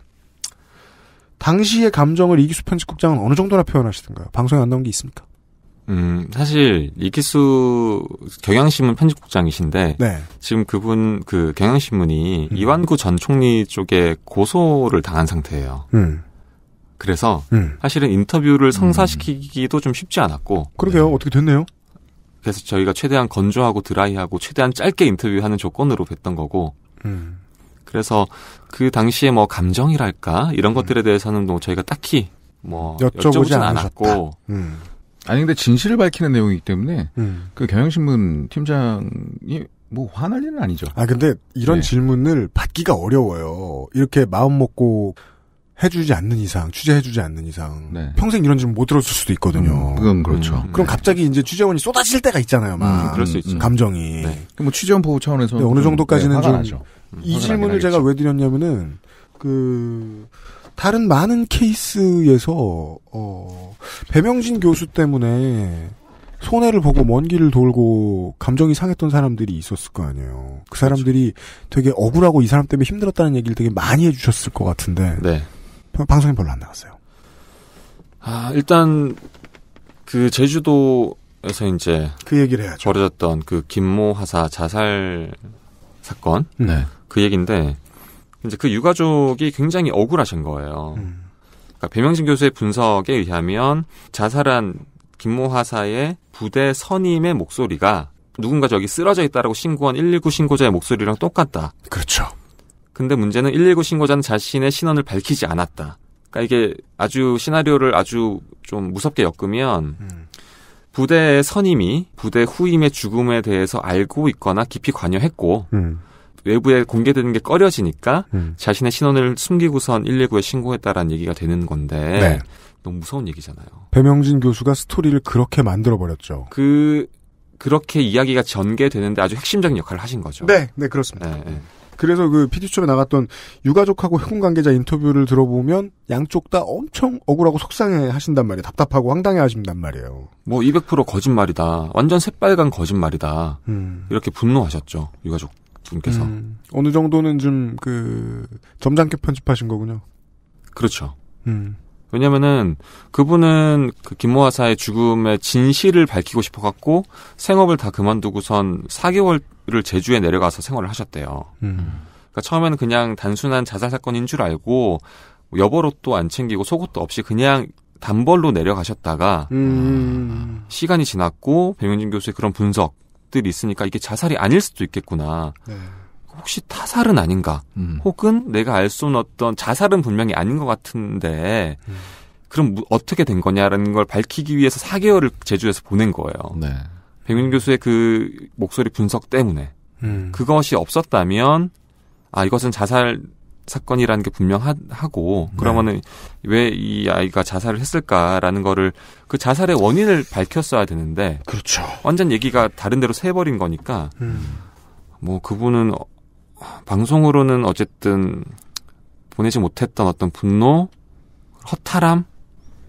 당시의 감정을 이기수 편집국장은 어느 정도나 표현하시던가요? 방송에 안 나온 게 있습니까? 음, 사실 이기수 경향신문 편집국장이신데 네. 지금 그분 그 경향신문이 음. 이완구 전 총리 쪽에 고소를 당한 상태예요. 음. 그래서 음. 사실은 인터뷰를 음. 성사시키기도 좀 쉽지 않았고 그러게요. 네. 어떻게 됐네요? 그래서 저희가 최대한 건조하고 드라이하고 최대한 짧게 인터뷰하는 조건으로 뵀던 거고 음. 그래서 그 당시에 뭐 감정이랄까 이런 음. 것들에 대해서는 뭐 저희가 딱히 뭐여쭤보진 않았고 음. 아니 근데 진실을 밝히는 내용이기 때문에 음. 그 경향신문 팀장이 뭐 화날 일은 아니죠. 아 근데 이런 네. 질문을 받기가 어려워요. 이렇게 마음 먹고 해주지 않는 이상 취재해주지 않는 이상 네. 평생 이런 질문 못 들었을 수도 있거든요. 음, 그건 그렇죠. 음, 그럼 네. 갑자기 이제 취재원이 쏟아질 때가 있잖아요. 막 음, 그럴 수 있죠. 음, 감정이. 네. 뭐 취재원 보호 차원에서 네, 어느 정도까지는 네, 좀이 음, 질문을 제가 왜 드렸냐면은 그 다른 많은 케이스에서 어. 배명진 교수 때문에 손해를 보고 먼 길을 돌고 감정이 상했던 사람들이 있었을 거 아니에요. 그 그렇죠. 사람들이 되게 억울하고 이 사람 때문에 힘들었다는 얘기를 되게 많이 해주셨을 것 같은데 네. 방송에 별로 안 나갔어요. 아 일단 그 제주도에서 이제 그 얘기를 해야죠. 벌어졌던 그 김모 하사 자살 사건 네. 그 얘기인데 이제 그 유가족이 굉장히 억울하신 거예요. 음. 그러니까 배명진 교수의 분석에 의하면 자살한 김모 하사의 부대 선임의 목소리가 누군가 저기 쓰러져 있다라고 신고한 119 신고자의 목소리랑 똑같다. 그렇죠. 근데 문제는 119 신고자는 자신의 신원을 밝히지 않았다. 그러니까 이게 아주 시나리오를 아주 좀 무섭게 엮으면 음. 부대의 선임이 부대 후임의 죽음에 대해서 알고 있거나 깊이 관여했고 음. 외부에 공개되는 게 꺼려지니까 음. 자신의 신원을 숨기고선 119에 신고했다라는 얘기가 되는 건데 네. 너무 무서운 얘기잖아요. 배명진 교수가 스토리를 그렇게 만들어 버렸죠. 그 그렇게 이야기가 전개되는데 아주 핵심적인 역할을 하신 거죠. 네, 네 그렇습니다. 네, 네. 그래서 그 피디숍에 나갔던 유가족하고 해군 관계자 인터뷰를 들어보면 양쪽 다 엄청 억울하고 속상해 하신단 말이에요. 답답하고 황당해 하신단 말이에요. 뭐 200% 거짓말이다. 완전 새빨간 거짓말이다. 음. 이렇게 분노하셨죠. 유가족 분께서 음, 어느 정도는 좀 그 점잖게 편집하신 거군요. 그렇죠. 음. 왜냐면은 그분은 그 김모아사의 죽음의 진실을 밝히고 싶어 갖고 생업을 다 그만두고선 4개월을 제주에 내려가서 생활을 하셨대요. 음. 그러니까 처음에는 그냥 단순한 자살 사건인 줄 알고 여벌옷도 안 챙기고 속옷도 없이 그냥 단벌로 내려가셨다가 음. 시간이 지났고 백윤진 교수의 그런 분석 것들이 있으니까 이게 자살이 아닐 수도 있겠구나. 네. 혹시 타살은 아닌가? 음. 혹은 내가 알 수 없는 어떤 자살은 분명히 아닌 것 같은데 음. 그럼 어떻게 된 거냐라는 걸 밝히기 위해서 4개월을 제주에서 보낸 거예요. 네. 백민 교수의 그 목소리 분석 때문에 음. 그것이 없었다면 아 이것은 자살 사건이라는 게 분명하고 그러면은 네. 왜이 아이가 자살을 했을까라는 거를 그 자살의 원인을 밝혔어야 되는데 그렇죠. 완전 얘기가 다른 데로 새 버린 거니까 음. 뭐 그분은 어, 방송으로는 어쨌든 보내지 못했던 어떤 분노, 허탈함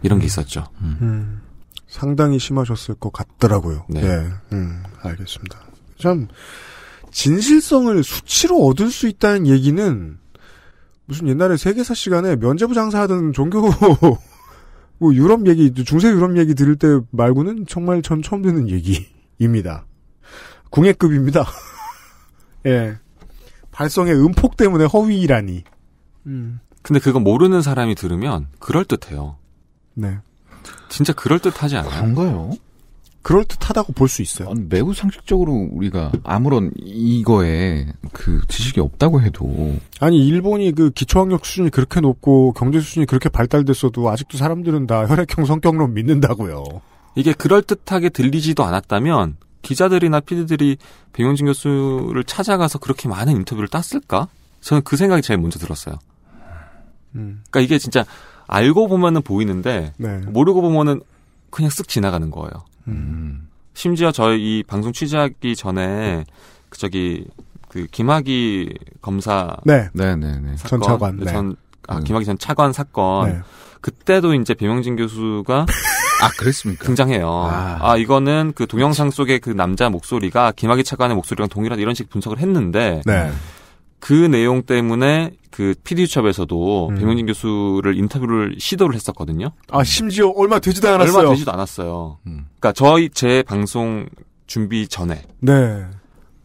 이런 게 음. 있었죠. 음. 음. 상당히 심하셨을 것 같더라고요. 네, 네. 알겠습니다. 참 진실성을 수치로 얻을 수 있다는 얘기는 무슨 옛날에 세계사 시간에 면제부 장사하던 종교 뭐 유럽 얘기 중세 유럽 얘기 들을 때 말고는 정말 전 처음 듣는 얘기입니다. 궁예급입니다. 예. 발성의 음폭 때문에 허위이라니. 음. 근데 그거 모르는 사람이 들으면 그럴듯해요. 네. 진짜 그럴듯하지 않아요? 그런가요? 그럴 듯하다고 볼 수 있어요. 아니, 매우 상식적으로 우리가 아무런 이거에 그 지식이 없다고 해도 아니 일본이 그 기초학력 수준이 그렇게 높고 경제 수준이 그렇게 발달됐어도 아직도 사람들은 다 혈액형 성격론 믿는다고요. 이게 그럴 듯하게 들리지도 않았다면 기자들이나 피디들이 백용진 교수를 찾아가서 그렇게 많은 인터뷰를 땄을까? 저는 그 생각이 제일 먼저 들었어요. 음. 그러니까 이게 진짜 알고 보면은 보이는데 네. 모르고 보면은 그냥 쓱 지나가는 거예요. 음. 심지어 저희 이 방송 취재하기 전에 그 저기 그 김학의 검사 네. 네네네. 네, 네. 사건, 전 차관 네, 전, 아, 김학의 전 차관 사건 네. 그때도 이제 배명진 교수가 아 그랬습니까? 등장해요. 아. 아. 이거는 그 동영상 속의 그 남자 목소리가 김학의 차관의 목소리랑 동일한 이런 식 분석을 했는데 네. 그 내용 때문에 그 PD유첩에서도 음. 백명진 교수를 인터뷰를 시도를 했었거든요. 아, 심지어 얼마 되지도 않았어요. 얼마 되지도 않았어요. 음. 그러니까 저희 제 방송 준비 전에. 네.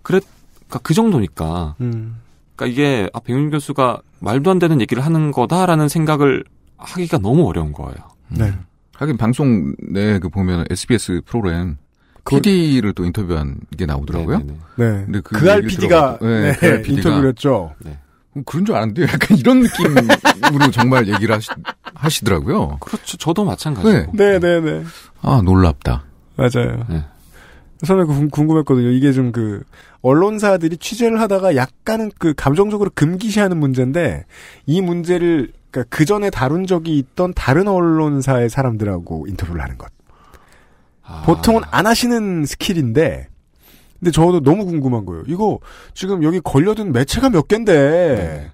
그래, 그러니까 그 정도니까. 음. 그러니까 이게 아, 백명진 교수가 말도 안 되는 얘기를 하는 거다라는 생각을 하기가 너무 어려운 거예요. 네. 음. 하긴 방송 내그 보면 SBS 프로그램 PD를 그 또 인터뷰한 게 나오더라고요. 네, 네, 네. 네. 근데 그, 그 RPD가 네, 그 인터뷰를 했죠. 네. 음, 그런 줄 알았는데 약간 이런 느낌으로 정말 얘기를 하시, 더라고요 그렇죠. 저도 마찬가지고. 네. 네, 네, 네. 아, 놀랍다. 맞아요. 네. 처음그 궁금했거든요. 이게 좀 그 언론사들이 취재를 하다가 약간은 그 감정적으로 금기시하는 문제인데 이 문제를 그까그 그러니까 전에 다룬 적이 있던 다른 언론사의 사람들하고 인터뷰를 하는 것. 아. 보통은 안 하시는 스킬인데 근데 저도 너무 궁금한 거예요. 이거 지금 여기 걸려든 매체가 몇 개인데 네.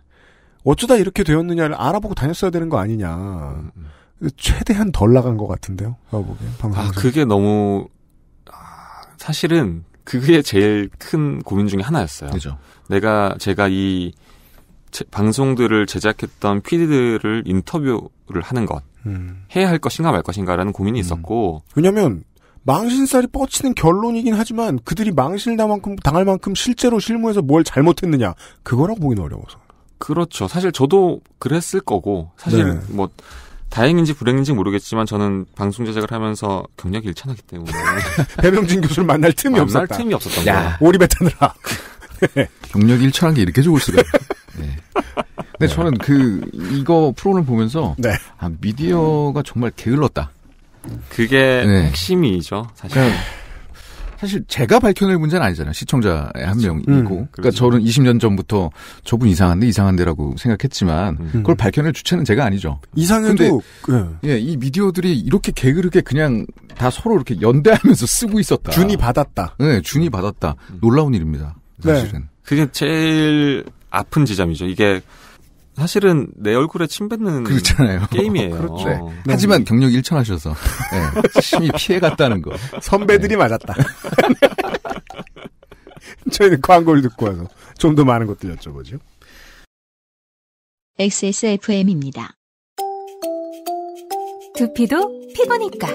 어쩌다 이렇게 되었느냐를 알아보고 다녔어야 되는 거 아니냐. 최대한 덜 나간 것 같은데요. 제가 보기엔 방송에서. 아 그게 너무 아, 사실은 그게 제일 큰 고민 중에 하나였어요. 그죠. 내가 제가 이 제, 방송들을 제작했던 피디들을 인터뷰를 하는 것 음. 해야 할 것인가 말 것인가라는 고민이 음. 있었고 왜냐하면 망신살이 뻗치는 결론이긴 하지만 그들이 망신을 만큼, 당할 만큼 실제로 실무에서 뭘 잘못했느냐 그거라고 보기는 어려워서. 그렇죠. 사실 저도 그랬을 거고 사실 네. 뭐 다행인지 불행인지 모르겠지만 저는 방송 제작을 하면서 경력이 일천하기 때문에 배병진 교수를 만날 틈이 만날 없었다. 틈이 없었던 거야. 오리배 느라 경력이 일천한 게 이렇게 좋을 수가. 네. 근데 네. 저는 그 이거 프로를 보면서 네. 아, 미디어가 정말 게을렀다. 그게 네. 핵심이죠, 사실. 네. 사실 제가 밝혀낼 문제는 아니잖아요. 시청자의 한 명이고. 음, 그러니까 그렇죠. 저는 20년 전부터 저분 이상한데 이상한데라고 생각했지만 음. 그걸 밝혀낼 주체는 제가 아니죠. 이상해데 그, 예. 예. 이 미디어들이 이렇게 게으르게 그냥 다 서로 이렇게 연대하면서 쓰고 있었다. 준이 받았다. 네, 준이 받았다. 음. 놀라운 일입니다. 네. 사실은. 네. 그게 제일 아픈 지점이죠. 이게 사실은 내 얼굴에 침 뱉는 그렇잖아요. 게임이에요. 그렇죠. 어. 네. 하지만 경력 1천 하셔서 네. 심히 피해갔다는 거. 선배들이 네. 맞았다. 저희는 광고를 듣고 와서 좀 더 많은 것들 여쭤보죠. XSFM입니다. 두피도 피부니까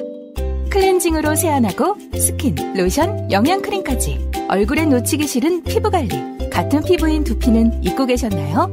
클렌징으로 세안하고 스킨, 로션, 영양크림까지 얼굴에 놓치기 싫은 피부관리 같은 피부인 두피는 잊고 계셨나요?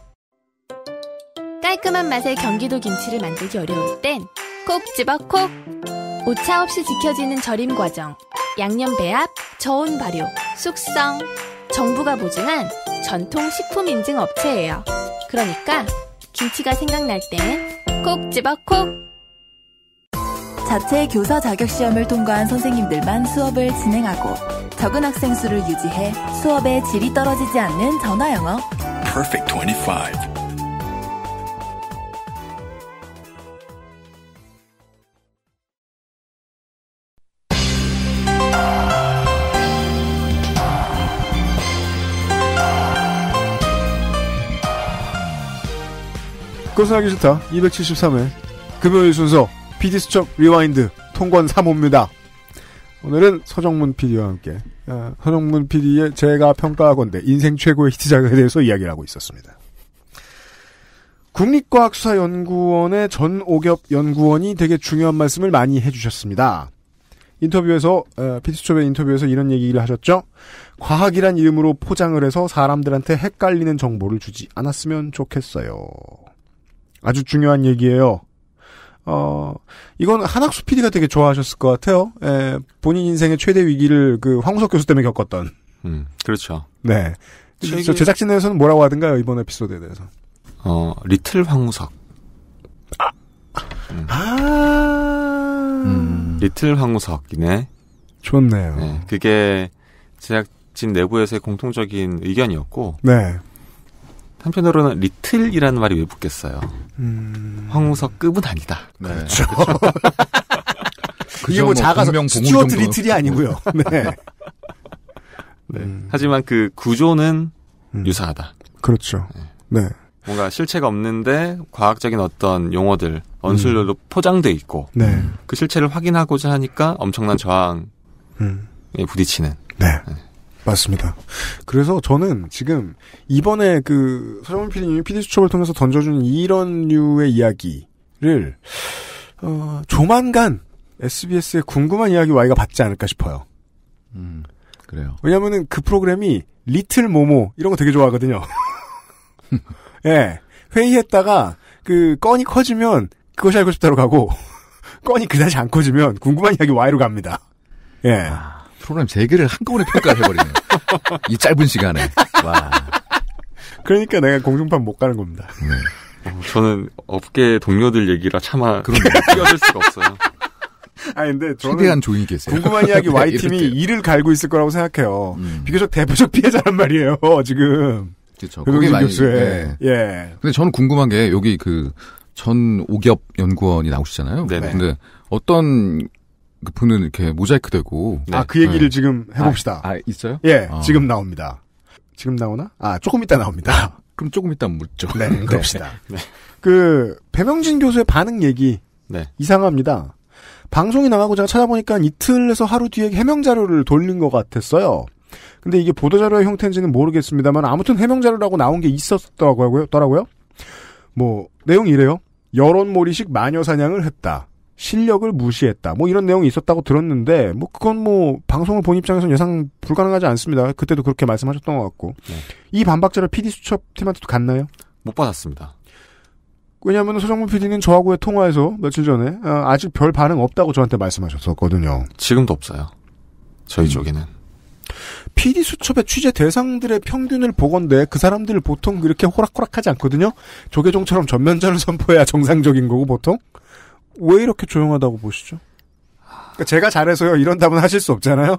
깔끔한 맛의 경기도 김치를 만들기 어려울 땐 콕 집어 콕! 오차 없이 지켜지는 절임 과정, 양념 배합, 저온 발효, 숙성. 정부가 보증한 전통 식품 인증 업체예요. 그러니까 김치가 생각날 땐콕 집어 콕! 자체 교사 자격 시험을 통과한 선생님들만 수업을 진행하고 적은 학생 수를 유지해 수업의 질이 떨어지지 않는 전화 영어. p e r 25. 고생하기 싫다 273회 금요일 순서 PD수첩 리와인드 통권 3호입니다. 오늘은 서정문 PD와 함께 어, 서정문 PD의 제가 평가하건데 인생 최고의 히트작에 대해서 이야기를 하고 있었습니다. 국립과학수사연구원의 전 오겹 연구원이 되게 중요한 말씀을 많이 해주셨습니다. 인터뷰에서 피디스첩의 아, 인터뷰에서 이런 얘기를 하셨죠. 과학이란 이름으로 포장을 해서 사람들한테 헷갈리는 정보를 주지 않았으면 좋겠어요. 아주 중요한 얘기예요. 어, 이건 한학수 PD가 되게 좋아하셨을 것 같아요. 에, 예, 본인 인생의 최대 위기를 그 황우석 교수 때문에 겪었던. 음, 그렇죠. 네. 최기... 저 제작진에서는 뭐라고 하던가요, 이번 에피소드에 대해서? 어, 리틀 황우석. 아! 음. 아~ 음. 리틀 황우석이네. 좋네요. 네, 그게 제작진 내부에서의 공통적인 의견이었고. 네. 한편으로는 리틀이라는 말이 왜 붙겠어요? 음... 황우석급은 아니다. 네. 그렇죠. 이게 그렇죠. 뭐, 뭐 작아서 스튜어트 리틀이 아니고요. 네. 네. 네. 음... 하지만 그 구조는 음. 유사하다. 그렇죠. 네. 네. 뭔가 실체가 없는데 과학적인 어떤 용어들, 언술로로 음. 포장돼 있고 네. 그 실체를 확인하고자 하니까 엄청난 저항에 음. 부딪히는. 네. 네. 맞습니다. 그래서 저는 지금 이번에 그 서정훈 PD님이 PD 수첩을 통해서 던져준 이런 류의 이야기를 어, 조만간 SBS의 궁금한 이야기 와이가 받지 않을까 싶어요. 음, 그래요. 왜냐면은 그 프로그램이 리틀 모모 이런 거 되게 좋아하거든요. 예. 네, 회의했다가 그껀이 커지면 그것이 알고 싶다로 가고 껀이 그다지 안 커지면 궁금한 이야기 와이로 갑니다. 예. 아... 프로그램 세 개를 한꺼번에 평가를 해버리네이 짧은 시간에. 와. 그러니까 내가 공중판 못 가는 겁니다. 네. 어, 저는 업계 동료들 얘기라 차마 그런 뛰어들 수가 없어요. 아 근데 저는 최대한 조인히 계세요. 궁금한 이야기 네, Y 팀이 이를 갈고 있을 거라고 생각해요. 음. 비교적 대표적 피해자란 말이에요. 지금. 그렇죠. 그게 많이 교수에. 예. 예. 근데 저는 궁금한 게 여기 그전 오기업 연구원이 나오시잖아요. 네 근데 어떤 그 분은 이렇게 모자이크 되고. 네. 아, 그 얘기를 네. 지금 해봅시다. 아, 아 있어요? 예, 아. 지금 나옵니다. 지금 나오나? 아, 조금 이따 나옵니다. 그럼 조금 이따 묻죠. 네, 네, 그럽시다. 네. 그, 배명진 교수의 반응 얘기. 네. 이상합니다. 방송이 나가고 제가 찾아보니까 이틀에서 하루 뒤에 해명 자료를 돌린 것 같았어요. 근데 이게 보도자료의 형태인지는 모르겠습니다만 아무튼 해명자료라고 나온 게 있었더라고요. 더라고요. 뭐 내용이 이래요. 여론몰이식 마녀 사냥을 했다. 실력을 무시했다. 뭐 이런 내용이 있었다고 들었는데 뭐 그건 뭐 방송을 본 입장에서는 예상 불가능하지 않습니다. 그때도 그렇게 말씀하셨던 것 같고 네. 이 반박자를 PD 수첩 팀한테도 갔나요? 못 받았습니다. 왜냐하면 서정문 PD는 저하고의 통화에서 며칠 전에 아, 아직 별 반응 없다고 저한테 말씀하셨었거든요. 지금도 없어요. 저희 음. 쪽에는. PD 수첩의 취재 대상들의 평균을 보건데 그 사람들을 보통 그렇게 호락호락하지 않거든요. 조계종처럼 전면전을 선포해야 정상적인 거고 보통. 왜 이렇게 조용하다고 보시죠? 그러니까 제가 잘해서요 이런 답은 하실 수 없잖아요.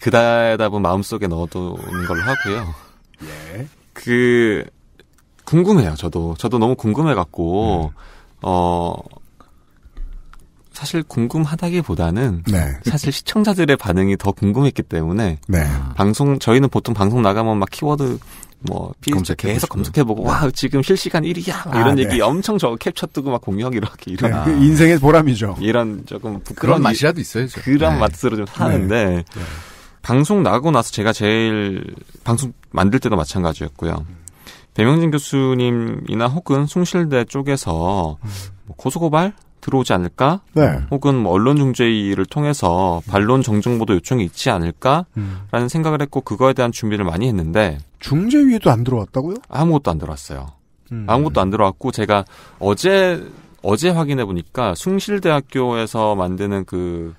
그 대답은 마음속에 넣어두는 걸로 하고요. 예. 그 궁금해요. 저도 저도 너무 궁금해 갖고 음. 어 사실 궁금하다기보다는 네. 사실 시청자들의 반응이 더 궁금했기 때문에 네. 방송 저희는 보통 방송 나가면 막 키워드 뭐 피지스 계속 검색해보고 네. 와 지금 실시간 1위야 아, 이런 네. 얘기 네. 엄청 저 캡처 뜨고 막 공유하기 이렇게 이런 네. 인생의 보람이죠. 네, 이런 조금 부끄러운 그런 맛이라도 있어야죠. 그런 네. 맛으로 좀 하는데 방송 나가고 나서 제가 제일 방송 만들 때도 마찬가지였고요. 음. 배명진 교수님이나 혹은 숭실대 쪽에서 음. 뭐 고소고발 들어오지 않을까? 네. 혹은 뭐 언론중재위를 통해서 반론 정정보도 요청이 있지 않을까라는 음. 생각을 했고 그거에 대한 준비를 많이 했는데 중재위에도 안 들어왔다고요? 아무것도 안 들어왔어요. 음. 아무것도 안 들어왔고 제가 어제 어제 확인해 보니까 숭실대학교에서 만드는 그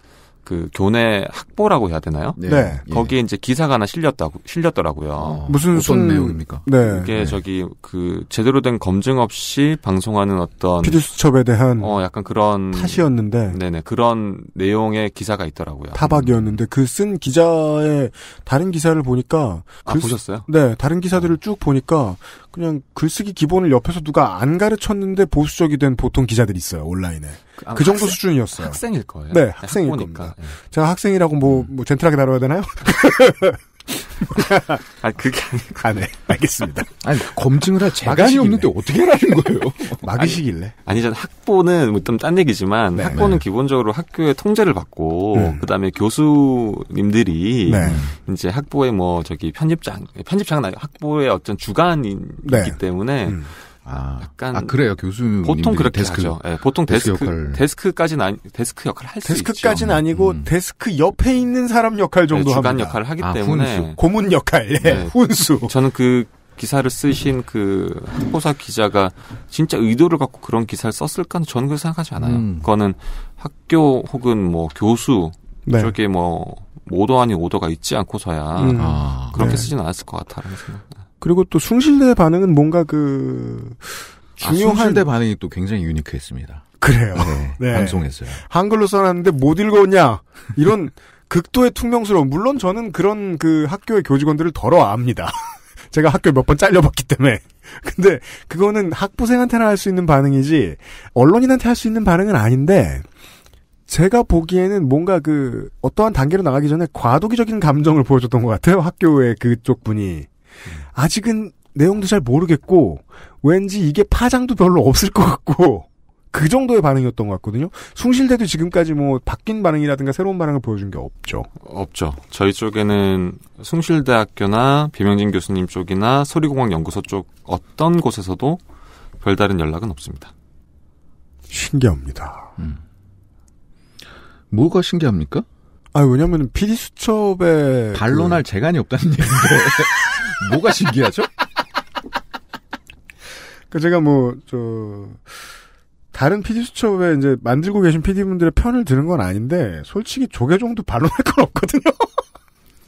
그 교내 학보라고 해야 되나요? 네. 네. 예. 거기에 이제 기사가 하나 실렸다고 실렸더라고요. 어, 무슨 어떤 내용입니까? 네. 이게 네. 저기 그 제대로 된 검증 없이 방송하는 어떤 피디수첩에 대한 어 약간 그런 탓이었는데 네네 그런 내용의 기사가 있더라고요. 타박이었는데 그 쓴 기자의 다른 기사를 보니까 아, 그 보셨어요? 네, 다른 기사들을 쭉 보니까 그냥 글쓰기 기본을 옆에서 누가 안 가르쳤는데 보수적이 된 보통 기자들 이 있어요 온라인에 그, 그 정도 학생, 수준이었어요. 학생일 거예요. 네, 학생일 학보니까. 겁니다. 네. 제가 학생이라고 뭐, 음. 뭐 젠틀하게 다뤄야 되나요? 아 그게 아니고. 아, 네. 알겠습니다. 아니, 검증을 할 재간이 없는데 어떻게 하라는 거예요? 막이시길래. 아니, 전 학보는 뭐 좀 딴 얘기지만 네, 학보는 네. 기본적으로 학교에 통제를 받고 음. 그다음에 교수님들이 네. 이제 학보에뭐 저기 편집장, 편집장은 아니고 학보의 어떤 주관이기 네. 있 때문에 음. 아, 약간 아, 그래요 교수님 보통 그렇게 데스크, 하죠. 네, 보통 데스크, 데스크 역할 데스크까지는 아니 데스크 역할 할수 데스크까지는 아니고 음. 데스크 옆에 있는 사람 역할 정도 네, 주간 합니다. 역할을 하기 아, 때문에 훈수. 고문 역할 네, 네, 훈수. 저는 그 기사를 쓰신 그 학보사 기자가 진짜 의도를 갖고 그런 기사를 썼을까 저는 그렇게 생각하지 않아요. 음. 그거는 학교 혹은 뭐 교수 네. 저기 뭐 오더 아닌 오더가 있지 않고서야 음. 아, 그렇게 네. 쓰진 않았을 것 같다는 생각. 그리고 또 숭실대 반응은 뭔가 그 아, 중요한 아, 숭실대 반응이 또 굉장히 유니크했습니다. 그래요. 네, 네. 방송했어요. 한글로 써놨는데 못 읽었냐 이런 극도의 퉁명스러움. 물론 저는 그런 그 학교의 교직원들을 덜어 압니다. 제가 학교 몇 번 잘려봤기 때문에. 근데 그거는 학부생한테나 할 수 있는 반응이지 언론인한테 할 수 있는 반응은 아닌데 제가 보기에는 뭔가 그 어떠한 단계로 나가기 전에 과도기적인 감정을 보여줬던 것 같아요. 학교의 그쪽 분이. 아직은 내용도 잘 모르겠고 왠지 이게 파장도 별로 없을 것 같고 그 정도의 반응이었던 것 같거든요. 숭실대도 지금까지 뭐 바뀐 반응이라든가 새로운 반응을 보여준 게 없죠. 없죠. 저희 쪽에는 숭실대학교나 비명진 교수님 쪽이나 소리공학연구소 쪽 어떤 곳에서도 별다른 연락은 없습니다. 신기합니다. 음. 뭐가 신기합니까? 아, 왜냐면 하 PD 수첩에 반론할 그... 재간이 없다는 얘기인데. 뭐가 신기하죠? 그 제가 뭐 저 다른 PD 수첩에 이제 만들고 계신 PD분들의 편을 드는 건 아닌데 솔직히 조계종도 반론할 건 없거든요.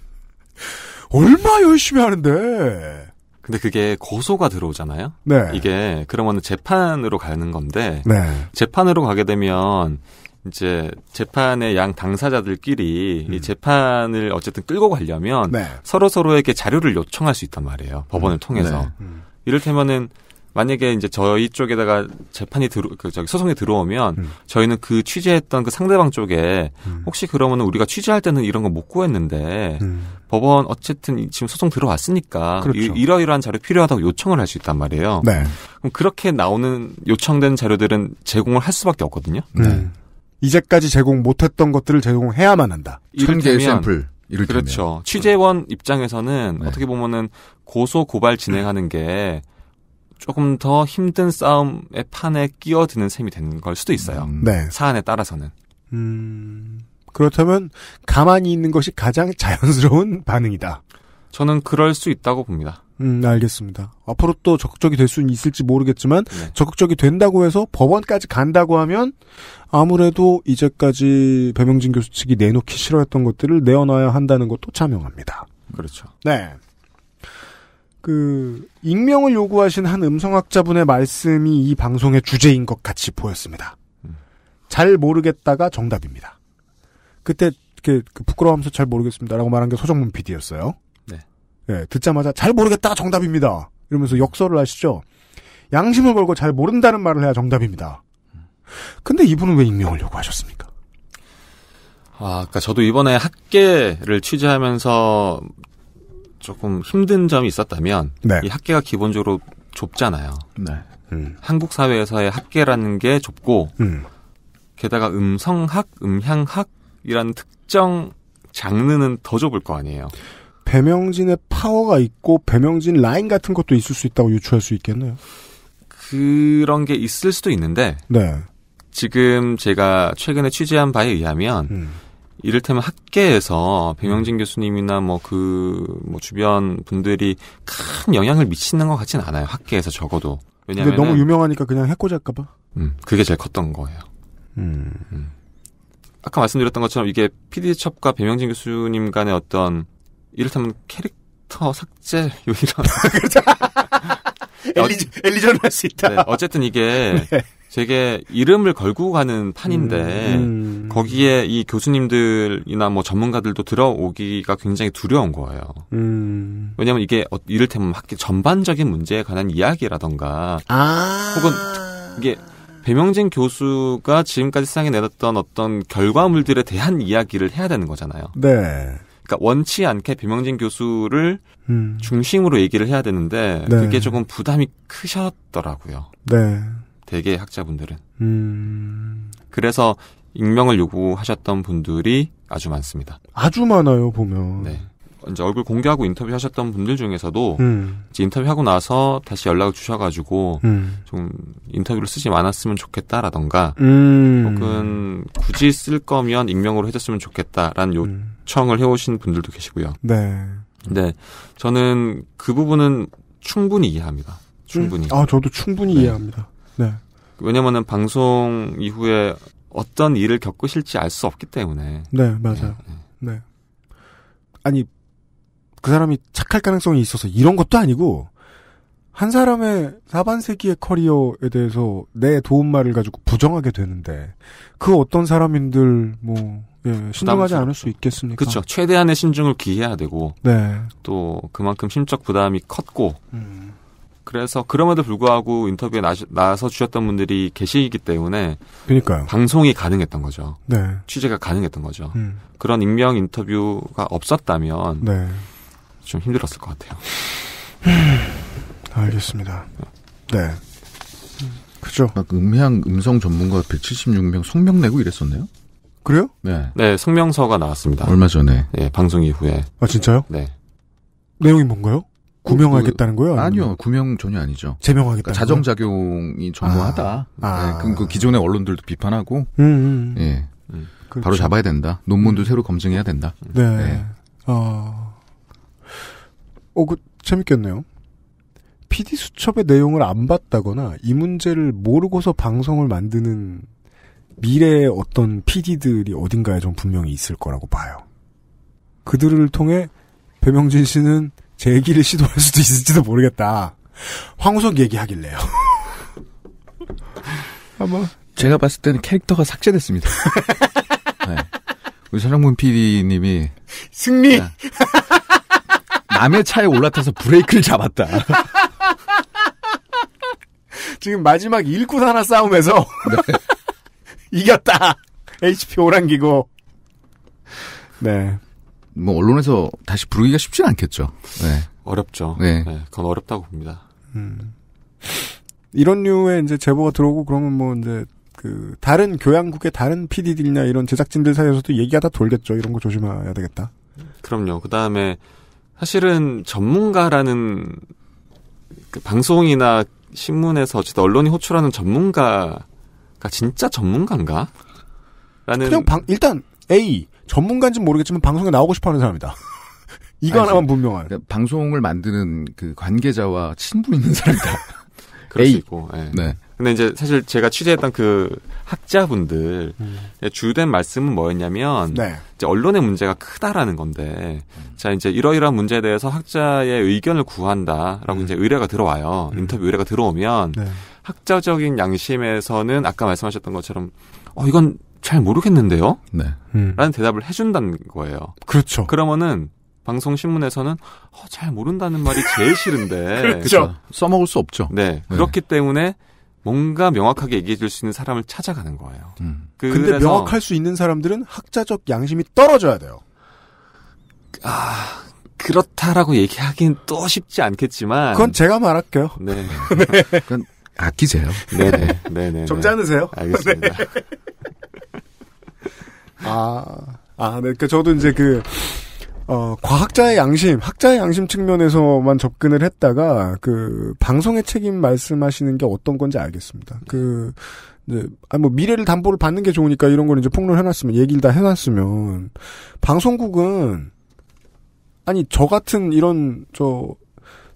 얼마 열심히 하는데. 근데 그게 고소가 들어오잖아요. 네. 이게 그러면 재판으로 가는 건데 네. 재판으로 가게 되면 이제 재판의 양 당사자들끼리 음. 이 재판을 어쨌든 끌고 가려면 네. 서로 서로에게 자료를 요청할 수 있단 말이에요. 법원을 음. 통해서. 네. 음. 이를테면은 만약에 이제 저희 쪽에다가 재판이 들어 그 저기 소송이 들어오면 음. 저희는 그 취재했던 그 상대방 쪽에 음. 혹시 그러면은 우리가 취재할 때는 이런 거 못 구했는데 음. 법원 어쨌든 지금 소송 들어왔으니까 그렇죠. 이러이러한 자료 필요하다고 요청을 할 수 있단 말이에요. 네. 그럼 그렇게 나오는 요청된 자료들은 제공을 할 수밖에 없거든요. 네. 이제까지 제공 못했던 것들을 제공해야만 한다. 천 개의 샘플. 이를테 그렇죠. 네. 취재원 입장에서는 네. 어떻게 보면은 고소 고발 진행하는 게 조금 더 힘든 싸움의 판에 끼어드는 셈이 되는 걸 수도 있어요. 음. 네. 사안에 따라서는. 음. 그렇다면 가만히 있는 것이 가장 자연스러운 반응이다. 저는 그럴 수 있다고 봅니다. 음, 네, 알겠습니다. 앞으로 또 적극적이 될 수는 있을지 모르겠지만 네. 적극적이 된다고 해서 법원까지 간다고 하면 아무래도 이제까지 배명진 교수 측이 내놓기 싫어했던 것들을 내어놔야 한다는 것도 자명합니다. 그렇죠. 네. 그 익명을 요구하신 한 음성학자분의 말씀이 이 방송의 주제인 것 같이 보였습니다. 음. 잘 모르겠다가 정답입니다. 그때 그, 그 부끄러워하면서 잘 모르겠습니다라고 말한 게 서정문 PD였어요. 예, 듣자마자 잘 모르겠다 정답입니다. 이러면서 역설을 하시죠. 양심을 걸고 잘 모른다는 말을 해야 정답입니다. 근데 이분은 왜 익명을 요구하셨습니까? 아, 그까 그러니까 저도 이번에 학계를 취재하면서 조금 힘든 점이 있었다면 네. 이 학계가 기본적으로 좁잖아요. 네. 음. 한국 사회에서의 학계라는 게 좁고 음. 게다가 음성학, 음향학이라는 특정 장르는 더 좁을 거 아니에요. 배명진의 파워가 있고 배명진 라인 같은 것도 있을 수 있다고 유추할 수 있겠네요. 그런 게 있을 수도 있는데 네. 지금 제가 최근에 취재한 바에 의하면 음. 이를테면 학계에서 배명진 음. 교수님이나 뭐 그 뭐 주변 분들이 큰 영향을 미치는 것 같진 않아요. 학계에서 적어도. 왜냐면 너무 유명하니까 그냥 해코지할까봐. 음, 그게 제일 컸던 거예요. 음. 음. 아까 말씀드렸던 것처럼 이게 PD첩과 배명진 교수님 간의 어떤 이를테면 캐릭터 삭제 요 이런 엘리전 엘리전 할수 있다. 네, 어쨌든 이게 네. 되게 이름을 걸고 가는 판인데 음, 음. 거기에 이 교수님들이나 뭐 전문가들도 들어오기가 굉장히 두려운 거예요. 음. 왜냐하면 이게 어, 이를테면 학교 전반적인 문제에 관한 이야기라던가 아~ 혹은 이게 배명진 교수가 지금까지 세상에 내렸던 어떤 결과물들에 대한 이야기를 해야 되는 거잖아요. 네. 그러니까 원치 않게 배명진 교수를 음. 중심으로 얘기를 해야 되는데 네. 그게 조금 부담이 크셨더라고요. 네. 대개 학자분들은. 음. 그래서 익명을 요구하셨던 분들이 아주 많습니다. 아주 많아요 보면. 네. 이제 얼굴 공개하고 인터뷰하셨던 분들 중에서도 음. 이제 인터뷰하고 나서 다시 연락을 주셔가지고 음. 좀 인터뷰를 쓰지 않았으면 좋겠다라던가 음. 혹은 굳이 쓸 거면 익명으로 해줬으면 좋겠다라는 요 음. 요청을 해오신 분들도 계시고요. 네. 네. 저는 그 부분은 충분히 이해합니다. 충분히. 음. 아, 저도 충분히 네. 이해합니다. 네. 왜냐면은 방송 이후에 어떤 일을 겪으실지 알 수 없기 때문에. 네, 맞아요. 네, 네. 네. 아니, 그 사람이 착할 가능성이 있어서 이런 것도 아니고, 한 사람의 사반세기의 커리어에 대해서 내 도움말을 가지고 부정하게 되는데, 그 어떤 사람인들, 뭐, 예, 신중하지 그 않을 수 있겠습니까? 그렇죠. 최대한의 신중을 기해야 되고 네. 또 그만큼 심적 부담이 컸고 음. 그래서 그럼에도 불구하고 인터뷰에 나, 서 주셨던 분들이 계시기 때문에 그러니까요. 방송이 가능했던 거죠. 네. 취재가 가능했던 거죠. 음. 그런 익명 인터뷰가 없었다면 네. 좀 힘들었을 것 같아요. 알겠습니다. 네. 그죠. 음향, 음성 전문가 176명 성명 내고 이랬었네요? 그래요? 네. 네, 성명서가 나왔습니다. 얼마 전에. 예, 방송 이후에. 아, 진짜요? 네. 내용이 뭔가요? 구명하겠다는 그, 그, 거예요? 아니요 구명 전혀 아니죠. 제명하겠다. 그러니까 자정작용이 전무하다. 아, 네, 그그 기존의 언론들도 비판하고, 음, 음, 음. 예, 음. 그렇죠. 바로 그렇죠. 잡아야 된다. 논문도 새로 검증해야 된다. 네. 네. 어, 어, 그 재밌겠네요. PD 수첩의 내용을 안 봤다거나 이 문제를 모르고서 방송을 만드는 미래의 어떤 PD들이 어딘가에 좀 분명히 있을 거라고 봐요. 그들을 통해 배명진 씨는 제 얘기를 시도할 수도 있을지도 모르겠다. 황우석 얘기하길래요. 아마 제가 봤을 때는 캐릭터가 삭제됐습니다. 네. 우리 서정문 PD님이 승리 네. 남의 차에 올라타서 브레이크를 잡았다. 지금 마지막 일꾼 사나 싸움에서 네. 이겼다. HP 오랑기고. 네. 뭐 언론에서 다시 부르기가 쉽진 않겠죠. 네. 어렵죠. 네. 네. 그건 어렵다고 봅니다. 음. 이런 류의 이제 제보가 들어오고 그러면 뭐 이제 그 다른 교양국의 다른 PD들이나 이런 제작진들 사이에서도 얘기하다 돌겠죠. 이런 거 조심해야 되겠다. 그럼요. 그 다음에 사실은 전문가라는 그 방송이나 신문에서 어쨌든 언론이 호출하는 전문가 그러니까 진짜 전문가인가? 라는 그냥 방, 일단 A 전문가인지 는 모르겠지만 방송에 나오고 싶어하는 사람이다. 이거 아니, 하나만 분명한. 그러니까 방송을 만드는 그 관계자와 친분 있는 사람이다. 그럴 A. 수 있고. 네. 네. 근데 이제 사실 제가 취재했던 그 학자분들 음. 주된 말씀은 뭐였냐면 네. 이제 언론의 문제가 크다라는 건데 음. 자 이제 이러이러한 문제에 대해서 학자의 의견을 구한다라고 음. 이제 의뢰가 들어와요 음. 인터뷰 의뢰가 들어오면 네. 학자적인 양심에서는 아까 말씀하셨던 것처럼 어 이건 잘 모르겠는데요. 네. 음. 라는 대답을 해준다는 거예요. 그렇죠. 그러면은 방송 신문에서는 어, 잘 모른다는 말이 제일 싫은데 그렇죠. 써먹을 수 없죠. 네. 네. 그렇기 때문에 뭔가 명확하게 얘기해 줄 수 있는 사람을 찾아가는 거예요. 음. 그 근데 명확할 수 있는 사람들은 학자적 양심이 떨어져야 돼요. 아, 그렇다라고 얘기하기는 또 쉽지 않겠지만. 그건 제가 말할게요. 네. 네. 그건 아끼세요. 네네. 네네. 적지 않으세요? 알겠습니다. 네. 아, 아, 네. 그 저도 이제 그, 어, 과학자의 양심, 학자의 양심 측면에서만 접근을 했다가, 그, 방송의 책임 말씀하시는 게 어떤 건지 알겠습니다. 그, 이제, 아, 뭐, 미래를 담보를 받는 게 좋으니까 이런 걸 이제 폭로해놨으면, 를 얘기를 다 해놨으면, 방송국은, 아니, 저 같은 이런, 저,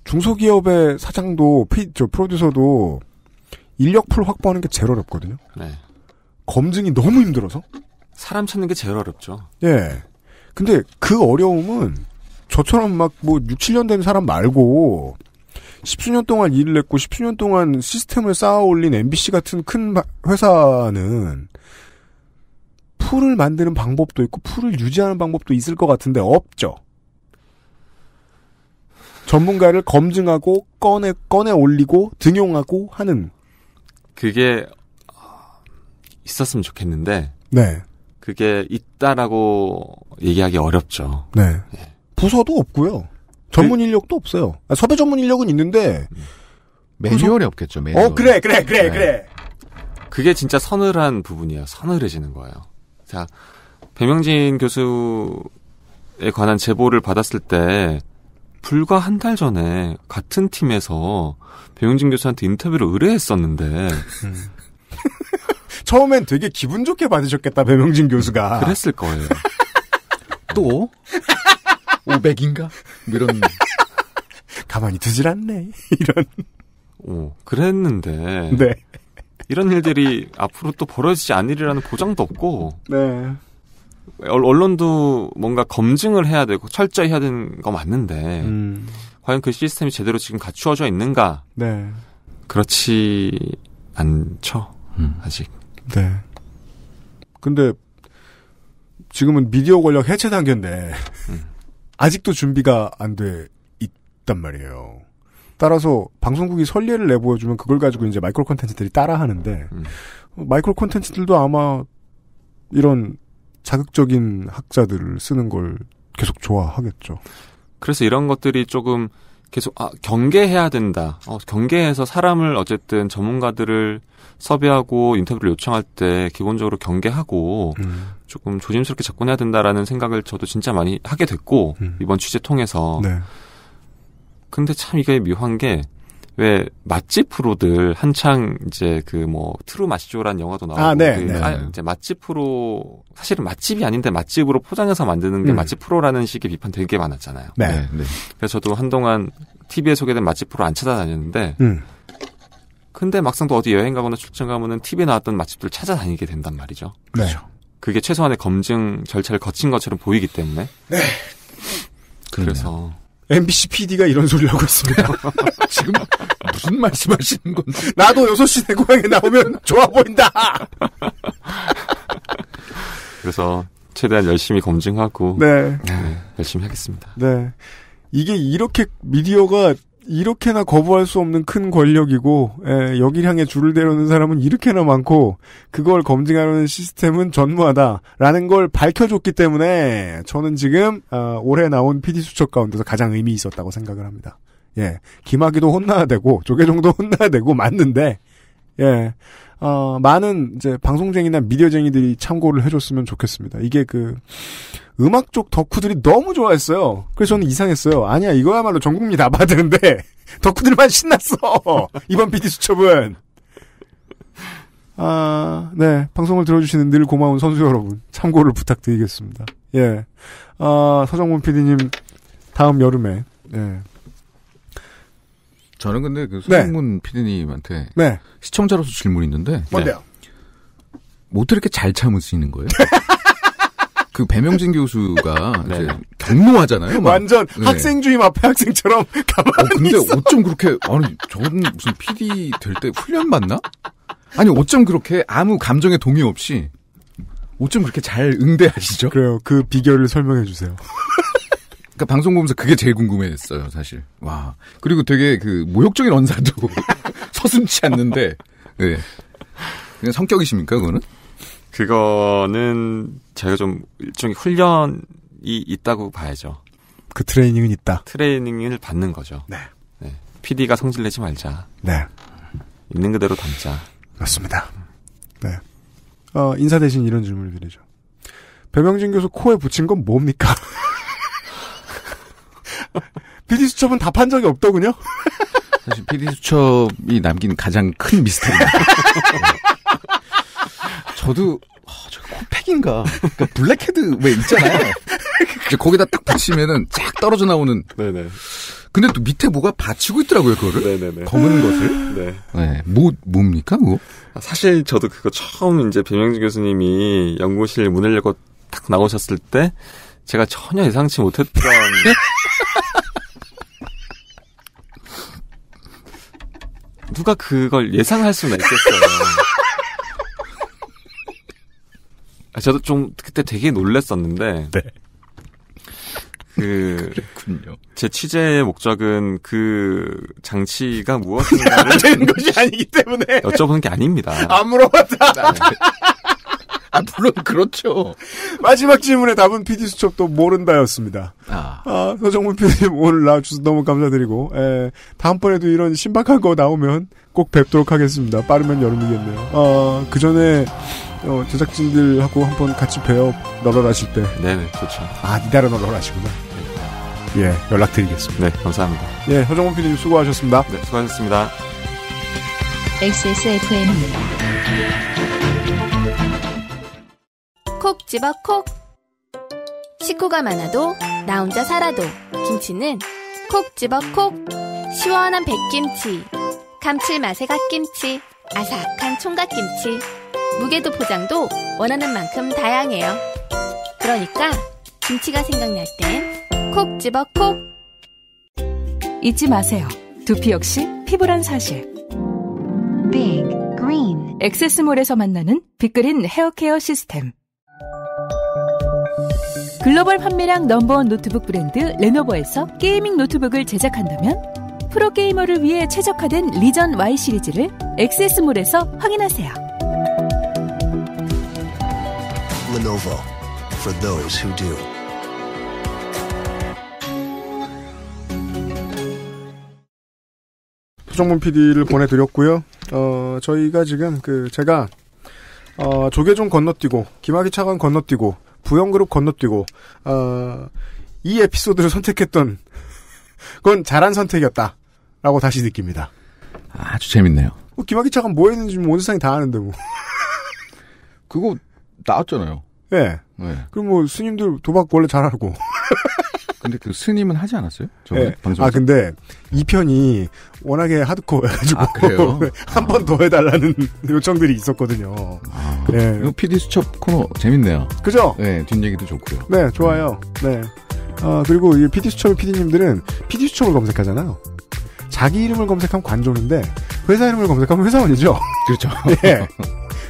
중소기업의 사장도, 피, 저, 프로듀서도, 인력풀 확보하는 게 제일 어렵거든요. 네. 검증이 너무 힘들어서. 사람 찾는 게 제일 어렵죠. 예. 근데 그 어려움은 저처럼 막 뭐 6, 7년 된 사람 말고 1 0수년 동안 일을 했고 1 0수년 동안 시스템을 쌓아 올린 MBC 같은 큰 회사는 풀을 만드는 방법도 있고 풀을 유지하는 방법도 있을 것 같은데 없죠. 전문가를 검증하고 꺼내 꺼내 올리고 등용하고 하는 그게 있었으면 좋겠는데 네. 그게 있다라고 얘기하기 어렵죠. 네. 예. 부서도 없고요. 전문 그 인력도 없어요. 아, 섭외 전문 인력은 있는데 음. 매뉴얼이 없겠죠. 매뉴얼. 어 그래 그래 그래 네. 그래. 그게 진짜 서늘한 부분이에요. 서늘해지는 거예요. 자 배명진 교수에 관한 제보를 받았을 때 불과 한 달 전에 같은 팀에서 배용진 교수한테 인터뷰를 의뢰했었는데 처음엔 되게 기분 좋게 받으셨겠다 배명진 교수가 그랬을 거예요. 또 500인가 뭐 이런 가만히 두질 않네 이런. 오 어, 그랬는데. 네. 이런 일들이 앞으로 또 벌어지지 않으리라는 보장도 없고. 네. 언론도 뭔가 검증을 해야 되고 철저히 해야 되는 거 맞는데 음. 과연 그 시스템이 제대로 지금 갖추어져 있는가? 네. 그렇지 않죠. 음. 아직. 네. 근데 지금은 미디어 권력 해체 단계인데 음. 아직도 준비가 안 돼 있단 말이에요. 따라서 방송국이 설례를 내보여주면 그걸 가지고 이제 마이크로 콘텐츠들이 따라하는데 음. 마이크로 콘텐츠들도 아마 이런 자극적인 학자들을 쓰는 걸 계속 좋아하겠죠. 그래서 이런 것들이 조금 계속 아, 경계해야 된다. 어, 경계해서 사람을 어쨌든 전문가들을 섭외하고 인터뷰를 요청할 때 기본적으로 경계하고 음. 조금 조심스럽게 접근해야 된다라는 생각을 저도 진짜 많이 하게 됐고 음. 이번 취재 통해서 네. 근데 참 이게 묘한 게왜 맛집 프로들 한창 이제 그 뭐 트루 맛있죠라는 영화도 나오고 아, 네, 그, 네. 아, 이제 맛집 프로 사실은 맛집이 아닌데 맛집으로 포장해서 만드는 게 음. 맛집 프로라는 식의 비판 되게 많았잖아요. 네. 네. 네. 그래서 저도 한동안 TV에 소개된 맛집 프로 안 찾아다녔는데 음. 근데 막상 또 어디 여행 가거나 출장 가면은 TV에 나왔던 맛집들 찾아다니게 된단 말이죠. 네. 그렇죠. 그게 최소한의 검증 절차를 거친 것처럼 보이기 때문에. 네. 그러네요. 그래서 MBC PD가 이런 소리를 하고 있습니다. 지금 무슨 말씀하시는 건 나도 6시 내 고향에 나오면 좋아 보인다! 그래서 최대한 열심히 검증하고 네. 네, 열심히 하겠습니다. 네. 이게 이렇게 미디어가 이렇게나 거부할 수 없는 큰 권력이고 예, 여길 향해 줄을 대려는 사람은 이렇게나 많고 그걸 검증하려는 시스템은 전무하다라는 걸 밝혀줬기 때문에 저는 지금 어, 올해 나온 PD 수첩 가운데서 가장 의미 있었다고 생각을 합니다. 예, 김학이도 혼나야 되고 조계종도 혼나야 되고 맞는데 예. 어, 많은 이제 방송쟁이나 미디어쟁이들이 참고를 해줬으면 좋겠습니다. 이게 그 음악 쪽 덕후들이 너무 좋아했어요. 그래서 저는 이상했어요. 아니야 이거야말로 전 국민이 다 받는데 덕후들만 신났어. 이번 PD 수첩은. 아, 네. 방송을 들어주시는 늘 고마운 선수 여러분. 참고를 부탁드리겠습니다. 예. 아, 서정문 PD님, 다음 여름에, 예. 저는 근데 그 손흥문 네. PD님한테 네. 시청자로서 질문이 있는데 네. 뭔데요? 못뭐 이렇게 잘 참으시는 거예요? 그 배명진 교수가 네. 이제 경로하잖아요. 막. 완전 네. 학생 주임 앞에 학생처럼 어, 가만히 어, 근데 있어. 어쩜 그렇게 아니 저는 무슨 PD 될때 훈련 받나? 아니 어쩜 그렇게 아무 감정에 동의 없이 어쩜 그렇게 잘 응대하시죠? 그래요. 그 비결을 설명해 주세요. 그러니까 방송 보면서 그게 제일 궁금해했어요, 사실. 와. 그리고 되게 그 모욕적인 언사도 서슴치 않는데. 네. 그냥 성격이십니까, 그거는? 그거는 제가 좀 일종의 훈련이 있다고 봐야죠. 그 트레이닝은 있다. 트레이닝을 받는 거죠. 네. 네. PD가 성질내지 말자. 네. 있는 그대로 담자. 맞습니다. 네. 어, 인사 대신 이런 질문을 드리죠. 배명진 교수 코에 붙인 건 뭡니까? PD 수첩은 답한 적이 없더군요. 사실 PD 수첩이 남긴 가장 큰 미스터리입니다. 저도 아, 저 코팩인가? 그러니까 블랙헤드 왜 있잖아요. 거기다 딱 붙이면은 쫙 떨어져 나오는. 네네. 근데 또 밑에 뭐가 받치고 있더라고요, 그거를. 네네네. 검은 것을. 네. 네. 뭐, 뭡니까, 그거? 아, 사실 저도 그거 처음 이제 배명진 교수님이 연구실 문을 열고 딱 나오셨을 때, 제가 전혀 예상치 못했던 누가 그걸 예상할 수는 있겠어요. 아, 저도 좀 그때 되게 놀랬었는데. 네. 그, 그랬군요. 제 취재의 목적은 그 장치가 무엇인가를. 되는 것이 아니기 때문에. 여쭤보는 게 아닙니다. 안 물어봤다. 네. 아, 물론 그렇죠. 마지막 질문에 답은 PD 수첩도 모른다였습니다. 아, 아 서정문 PD님 오늘 나와주셔서 너무 감사드리고 에, 예, 다음번에도 이런 신박한 거 나오면 꼭 뵙도록 하겠습니다. 빠르면 여름이겠네요. 어, 그 전에 어, 제작진들하고 한번 같이 뵈요. 널널하실 때. 네네, 좋죠. 그렇죠. 아, 니다라 널널하시구나. 네. 예, 연락드리겠습니다. 네, 감사합니다. 예, 서정훈 PD님 수고하셨습니다. 네, 수고하셨습니다. XSFM입니다. 콕 집어 콕. 식구가 많아도 나 혼자 살아도 김치는 콕 집어 콕. 시원한 백김치, 감칠맛의 갓김치, 아삭한 총각김치. 무게도 포장도 원하는 만큼 다양해요. 그러니까 김치가 생각날 땐 콕 집어 콕. 잊지 마세요. 두피 역시 피부란 사실. Big Green. 액세스몰에서 만나는 빅그린 헤어케어 시스템. 글로벌 판매량 넘버원 노트북 브랜드 레노버에서 게이밍 노트북을 제작한다면 프로게이머를 위해 최적화된 리전 Y 시리즈를 액세스몰에서 확인하세요. Lenovo for those who do. 표정문 PD를 보내드렸고요. 어, 저희가 지금 그 제가 어, 조계종 건너뛰고 김학의 차관 건너뛰고 부영그룹 건너뛰고 어, 이 에피소드를 선택했던 건 잘한 선택이었다라고 다시 느낍니다. 아주 재밌네요. 뭐 김학의 차가뭐 했는지 온 뭐 세상이 다 아는데 뭐. 그거 나왔잖아요. 예. 네. 네. 그럼 뭐 스님들 도박 원래 잘하고. 근데 그 스님은 하지 않았어요? 저 네. 방송. 아 근데 이 편이 워낙에 하드코어여가지고 아, 한번 더 해달라는 요청들이 있었거든요. 아, 네. 이 PD 수첩 코너 재밌네요. 그죠? 네, 뒷얘기도 좋고요. 네, 좋아요. 네. 아, 그리고 이 PD 수첩의 PD님들은 PD 수첩을 검색하잖아요. 자기 이름을 검색하면 관종인데 회사 이름을 검색하면 회사원이죠. 그렇죠. 네.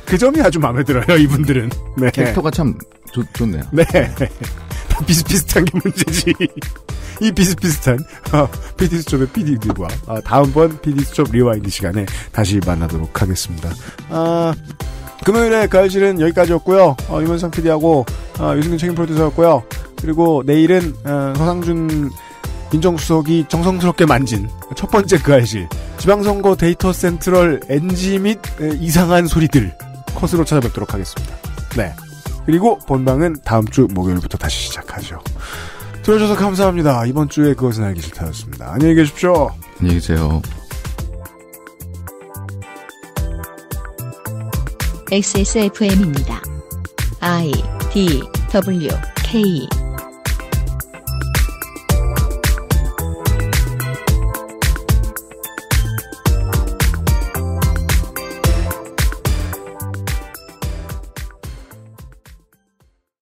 그 점이 아주 마음에 들어요, 이분들은. 네. 캐릭터가 참 좋, 좋네요. 네. 비슷비슷한 게 문제지. 이 비슷비슷한 어, PD수첩의 PD들과 아, 다음번 PD수첩 리와인드 시간에 다시 만나도록 하겠습니다. 아, 금요일에 가을실은 여기까지였고요. 어, 유면상 PD하고 어, 유승균 책임 프로듀서였고요. 그리고 내일은 어, 서상준 민정수석이 정성스럽게 만진 첫 번째 가을실 지방선거 데이터 센트럴 NG 및 에, 이상한 소리들 컷으로 찾아뵙도록 하겠습니다. 네. 그리고 본방은 다음 주 목요일부터 다시 시작하죠. 들어주셔서 감사합니다. 이번 주에 그것은 알기 싫다였습니다. 안녕히 계십시오. 안녕히 계세요. XSFM입니다. I D W K